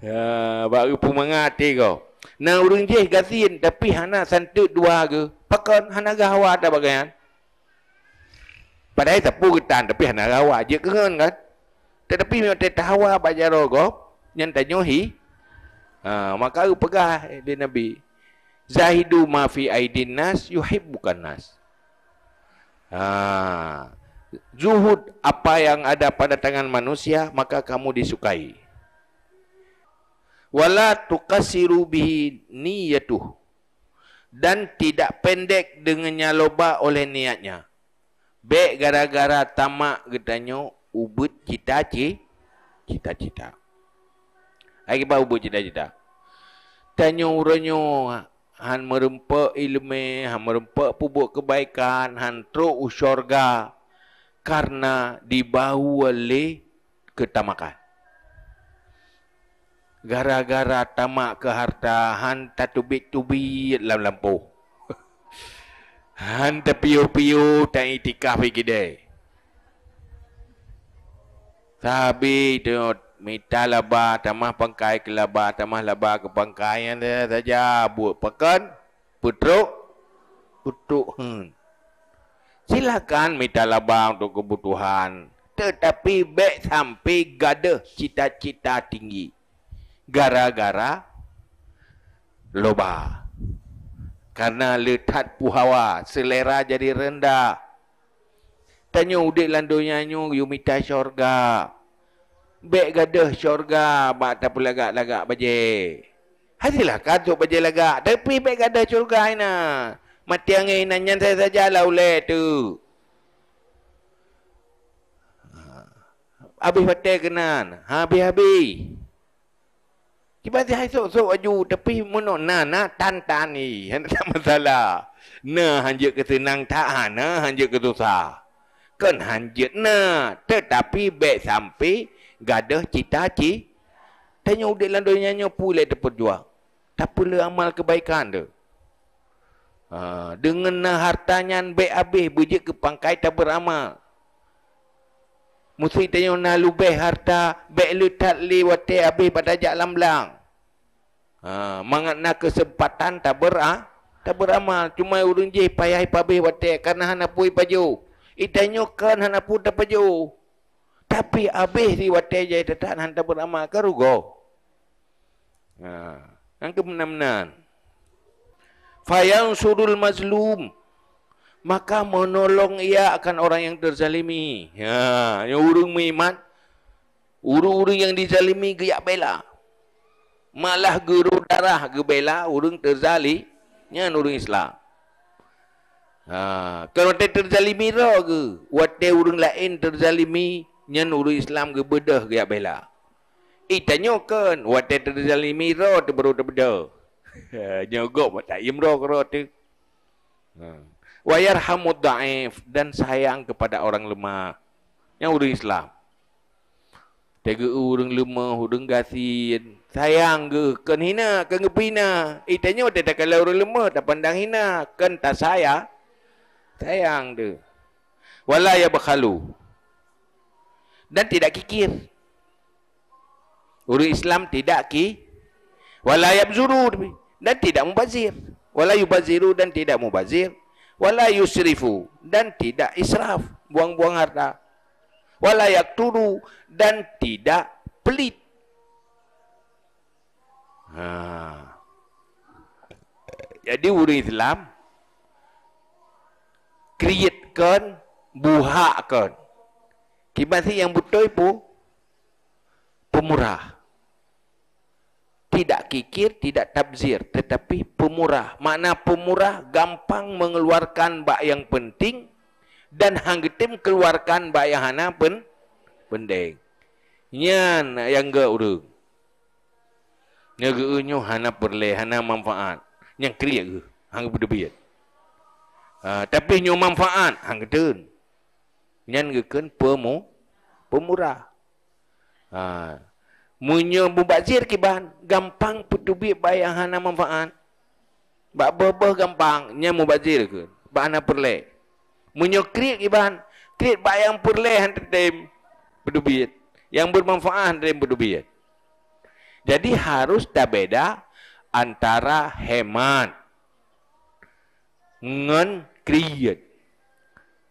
Ya, baru pun mengerti kau. Nah, urung jeh gasin. Tapi hana santut dua ke. Pakon hana gawa ada bagian. Padahal tapu getan tapi hana gawa je kengen kan. Tetapi mi tahu tawa bajaro go nyen tanyuhi. Ha maka u pegah eh, di nabi. Zahidu ma fi aidin nas bukan nas. Ha. zuhud apa yang ada pada tangan manusia maka kamu disukai. Wala tuqasiru bihi niyatuhu dan tidak pendek dengannya loba oleh niatnya. B gara-gara tamak getanyo ubut cita-cita. Cita-cita. Lagi bau ubut cita-cita. Tanya uranya han merempak ilmu, han merempak pubuk kebaikan, han tro usyorga karena dibawa le ketamakan gara-gara tamak ke harta han tatubik tubi dalam lampu han tapiu-piu tak itikah pergi dia sabi tu minta laba tamah pangkai ke laba tamah laba ke pangkai yang dia saja buat pekan putruk putruk hmm. silakan minta laba untuk kebutuhan tetapi baik sampai gada cita-cita tinggi gara-gara loba. Karena letak puhawa, selera jadi rendah. Tanya udik landonya nyu, you minta syurga. Bek gadah syurga, bak tak pula lagak-lagak baje. Hadilah kaduk baje lagak, tapi bek gadah syurga ina. Mati yang ina nyantai saja lah oleh tu. Ha, habis patah kenan, habis-habis. Kibar si haisok sok aju, tepi munuk na na tan tan ni. tak masalah. Na hanjut ke senang tak ha na hanjut ke susah. Kan hanjut na. Tetapi be sampai gadah cita ci. Tanya udik lah doi nyanyo pulih terperjuang. Tak perlu amal kebaikan tu. Ha, dengan hartanya baik habis bujuk ke pangkai tak beramal. Mesti tanya nak lubeh harta Beklu tatli wate abis pada jak lang. ha, Mangat nak kesempatan tak bera ha, Tak beramal Cuma urun je payah pabih wate Karena hana pui baju Itanya kan hana pui tak baju Tapi abis di wate jai tetan Hantar beramal ke rugo Ha, Angkat menan-menan. Fayang surul mazlum maka menolong ia akan orang yang terzalimi. Ya, yang urung iman, urung-urung yang dizalimi gaya bela. Malah guru darah gebela urung terzali, nya urung Islam. Ha, kalau te terzalimi ro ke, wate urung lain terzalimi nya urung Islam ge bedah gaya bela. Itanyo eh, kan, wate terzalimi ro te beru te bedah. Nyogok mata imro ro te. Ha wayarhamud da'if dan sayang kepada orang lemah yang urang Islam tege urang lemah urang gasin sayang ke kan hina kan gepina itanya eh, ada tak kalau urang lemah tak pandang hina kan tak saya sayang de wala ya bakhalu dan tidak kikir urang Islam tidak ki wala yabzuru dan tidak mubazir wala yubaziru dan tidak mubazir wala yusrifu dan tidak israf buang-buang harta wala yaqtulu dan tidak pelit ha. jadi orang Islam createkan buhakkan kibasi yang betul itu pemurah tidak kikir, tidak tabzir, tetapi pemurah. Makna pemurah gampang mengeluarkan bak yang penting dan hangitim keluarkan bak yang hana pen pendek. Nyan yang enggak ge urang. Nyege hana perle hana manfaat. Nyang kriya ge hang bedebiat. Uh, ha, tapi nyu manfaat hang geun. Nyan geukeun pemu pemurah. Ah. Munya bubazir kiban gampang putubi bayahana manfaat. Ba bebe gampang nya mubazir ke. Ba ana perle. Munya kriek kiban kriek bayang perle han tem berdubiat. Yang bermanfaat han tem berdubiat. Jadi harus ta beda antara hemat ngan kriyat.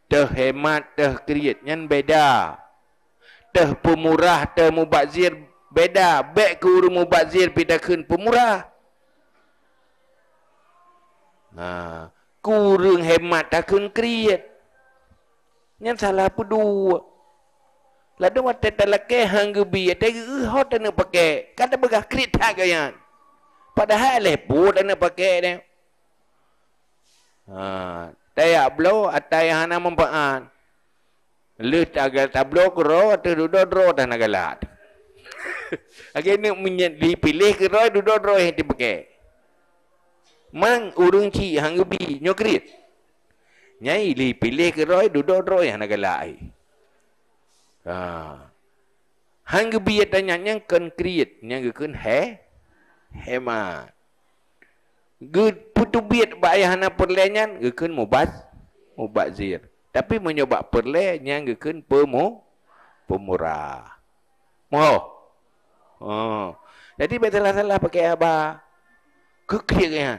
Teh hemat, teh kriyat. Yang beda. Teh pemurah, teh mubazir, beda bek ke urung mubazir pidakeun pemurah nah kurung hemat takeun kriet nya salah pedu lada wat teh talake hangge bi teh ge hot teh nak Kata kada begah kriet ta gayan padahal leh bud nak pake ne ha daya blo atai hana mampaan leh tagal tablo kro atu dudo dro tanagalat. nagalat Okey ni menye- dipilih ke roh duduk roh yang dipakai. Mang urung ci hang bi nyokrit. Nyai dipilih ke roh duduk roh yang nagala ai. Ha. Hang bi tanya nyang konkret nyang ke kun he ma. Gud putu biat ba ayah na perlenyan ke kun mubaz mubazir. Tapi menyebab perle nyang ke kun pemu pemurah. Moh. Wow. Oh. Jadi betul lah salah pakai apa? Kekirian.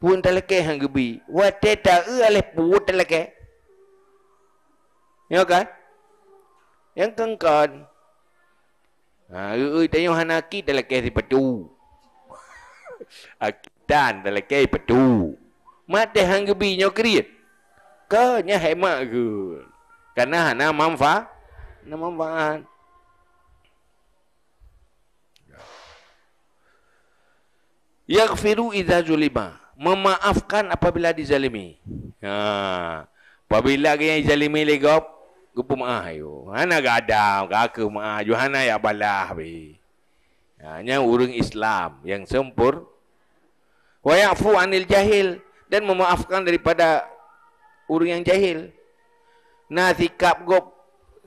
Pun tak lekeh yang gebi. Wadah tak ada pun tak lekeh. Ya kan? Yang kengkan. Ha, ui, tak yang hana aki tak lekeh si petu. Akitan tak lekeh petu. Mata yang gebi nyokri. Kanya hemat ke? Karena hana manfaat. Hana manfaat. Yaghfiru idza zulima. Memaafkan apabila dizalimi. Ha. Apabila dia dizalimi lagi gupu maah yo. Hana gada, gaku maah, Johana ya balah be. Hanya urung Islam yang sempur. Wa ya'fu anil jahil dan memaafkan daripada urung yang jahil. Na sikap gop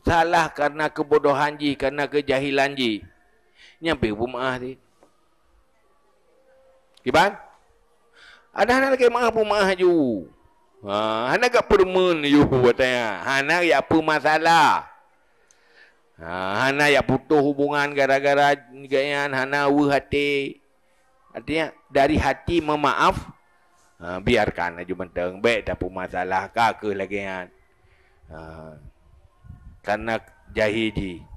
salah karena kebodohan ji, karena kejahilan ji. Nyampe gupu maah dia. Kiban? Ada anak lagi maaf pun maaf ju. Ha, anak gak permen ju katanya. Anak ya apa masalah? Ha, anak ya putus hubungan gara-gara gaya anak wu hati. Artinya dari hati memaaf. Ha, biarkan aja menteng. Baik tak pun masalah. Kakak lagi Ha, karena jahidi. ji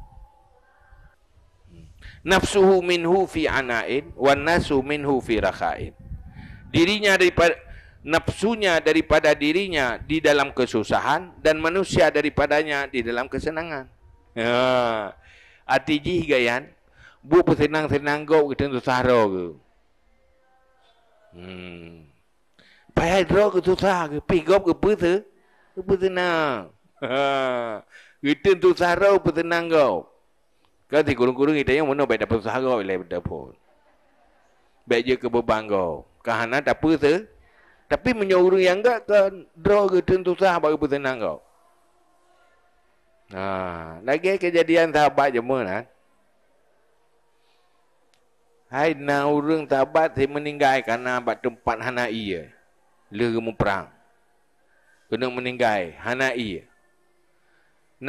nafsuhu minhu fi anain wan nasu minhu fi rakhain dirinya daripada nafsunya daripada dirinya di dalam kesusahan dan manusia daripadanya di dalam kesenangan ha ya. ati ji gayan bu senang senang go kita tu saro hmm payah dro ke tu sa ke pi go ke pu tu pu tu na kita tu saro pu senang go Kata kurung-kurung kita yang mana baik dapat sahara oleh benda pun. Baik je ke berbangga. Kahana tak apa se. Tapi menyuruh yang enggak ke draw ke tentu sah baru bersenang kau. Nah, ha, lagi kejadian sahabat je mana. Ha. Hai na urung sahabat si meninggal karena bat tempat hana iya. Lerumu perang. Kena meninggal hana iya.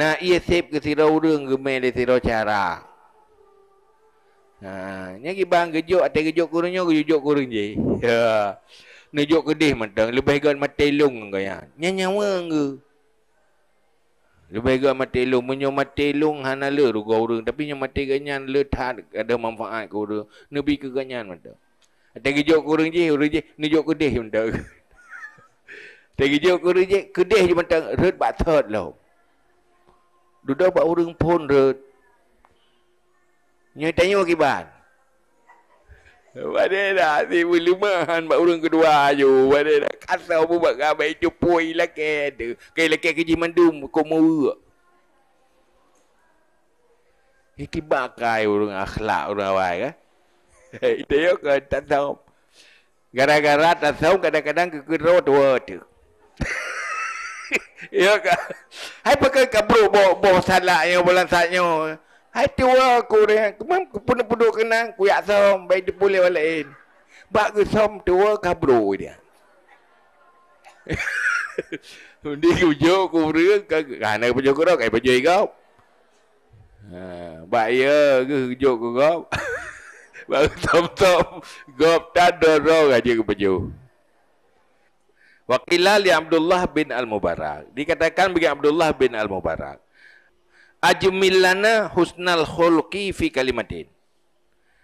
นาเอเซฟก็สิเราเรื่องก็เมเลสิเราชาร่าเนี่ยกี่บางก็โยกแต่ก็โยกกุรุโยก็โยกกุรุจีเนี่ยโยกก็ดีเหมือนเดิมลูกเบิกก็มาเตลุงก็ยังเนี่ยเนี่ยเมื่อกูลูกเบิกก็มาเตลุงมันโยมาเตลุงฮันนั่นเลือดกูเรื่องแต่พี่โยมาเตกันยันเลือดทาร์ก็ได้มาฟังไอ้กูเรื่องนบีก็กันยันเหมือนเดิมแต่ก็โยกกุรุจีกุรุจีเนี่ยโยกก็ดีเหมือนเดิมแต่ก็โยกกุรุจีก็ดีอยู่เหมือนเดิมรื้อบาดเทิดแล้วดูดาวบ่าวรึงพนเรือดยัยแต่ยังว่ากี่บาทวันได้ด่ที่วิลลมาหันบ่าวรึงกระดอยู่วันได้ด่าคัสเซอบุบกับไปจุปุยละแกเดือแกละแกกิจมันดุมกูมือเฮ้กี่บากายวรึงอัคลาวรวายกันไอ้เดียวกั็ตัดเท้ากระดากระดาตัดเท้ากระดากระตังก็คือโรดเวอร์ดือ Ya kak. Hai pakai kabro bawa bawa salak yang bulan satnya. Hai tua lah, aku ni. Kemam aku pun duduk kenang. Aku yak som. Baik dia boleh balik. Bak ke som tua lah, kabro dia. Ini kujo aku pura. Kana kujo aku tau. Kaya kujo ikau. Bak ya ke kujo aku kau. Bak som-som. Gop tak dorong orang aja kujo. Kujo. Waqilal li Abdullah bin Al-Mubarak. Dikatakan bagi Abdullah bin Al-Mubarak. Ajmilana husnal khulqi fi kalimatin.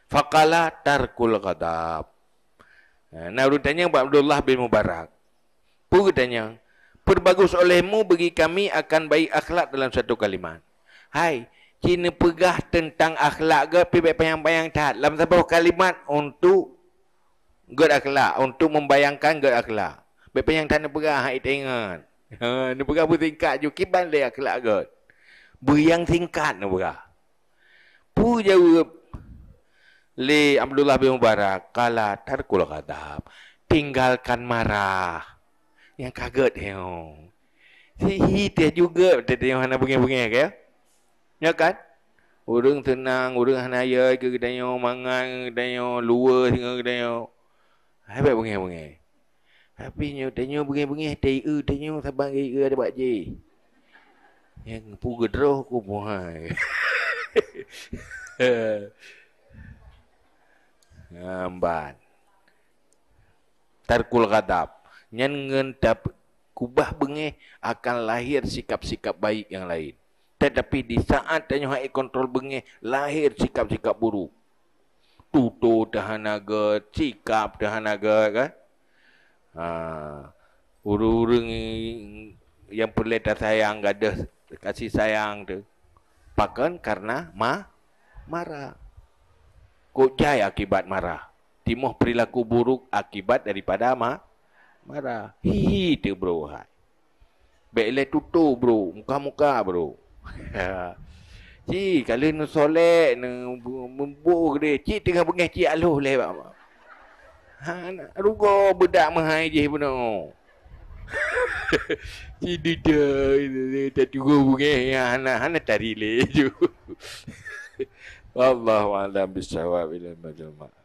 Faqala tarkul ghadab. Eh, nah, urut tanya Pak Abdullah bin Mubarak. Pur tanya, perbagus olehmu bagi kami akan baik akhlak dalam satu kalimat. Hai, kini pegah tentang akhlak ke pi baik payang-payang tak dalam sebuah kalimat untuk gerak akhlak, untuk membayangkan gerak akhlak. Bepa yang tanah perah hai tengah. Ha, ni pun tingkat je. Kiban dia kelak kot. yang tingkat ni perah. Pu jauh. Le Abdullah bin Mubarak. Kala tarkul khadab. Tinggalkan marah. Yang kaget dia. Sihi dia juga. Dia tengok anak bunga-bunga ke ya. Ya kan? Orang tenang, orang hanaya ke kedai yang mangan, kedai yang luar, tinggal kedai yang... Hebat bunga-bunga. Habisnya tanya bengih-bengih Tanya tanya sabar kira ada buat Yang puga terus aku buah Ambat Tarkul gadab Nyan ngentap Kubah bengih akan lahir sikap-sikap baik yang lain Tetapi di saat tanya hak kontrol bengih Lahir sikap-sikap buruk Tutu tahan agak Sikap tahan agak kan ha, Orang-orang yang pelik dah sayang Gak ada kasih sayang tu Pakan karena ma marah Kok jai akibat marah Timoh perilaku buruk akibat daripada ma marah Hihi tu bro hai Bekle tutu bro, muka-muka bro ha. Cik, kalau ni solek, ni membuk dia Cik tengah bengah cik aluh leh Ha, rugo bedak mahai je pun. Si dia tak juga bukan ya anak hana tarile je. Wallahu a'lam bissawab ila majma'.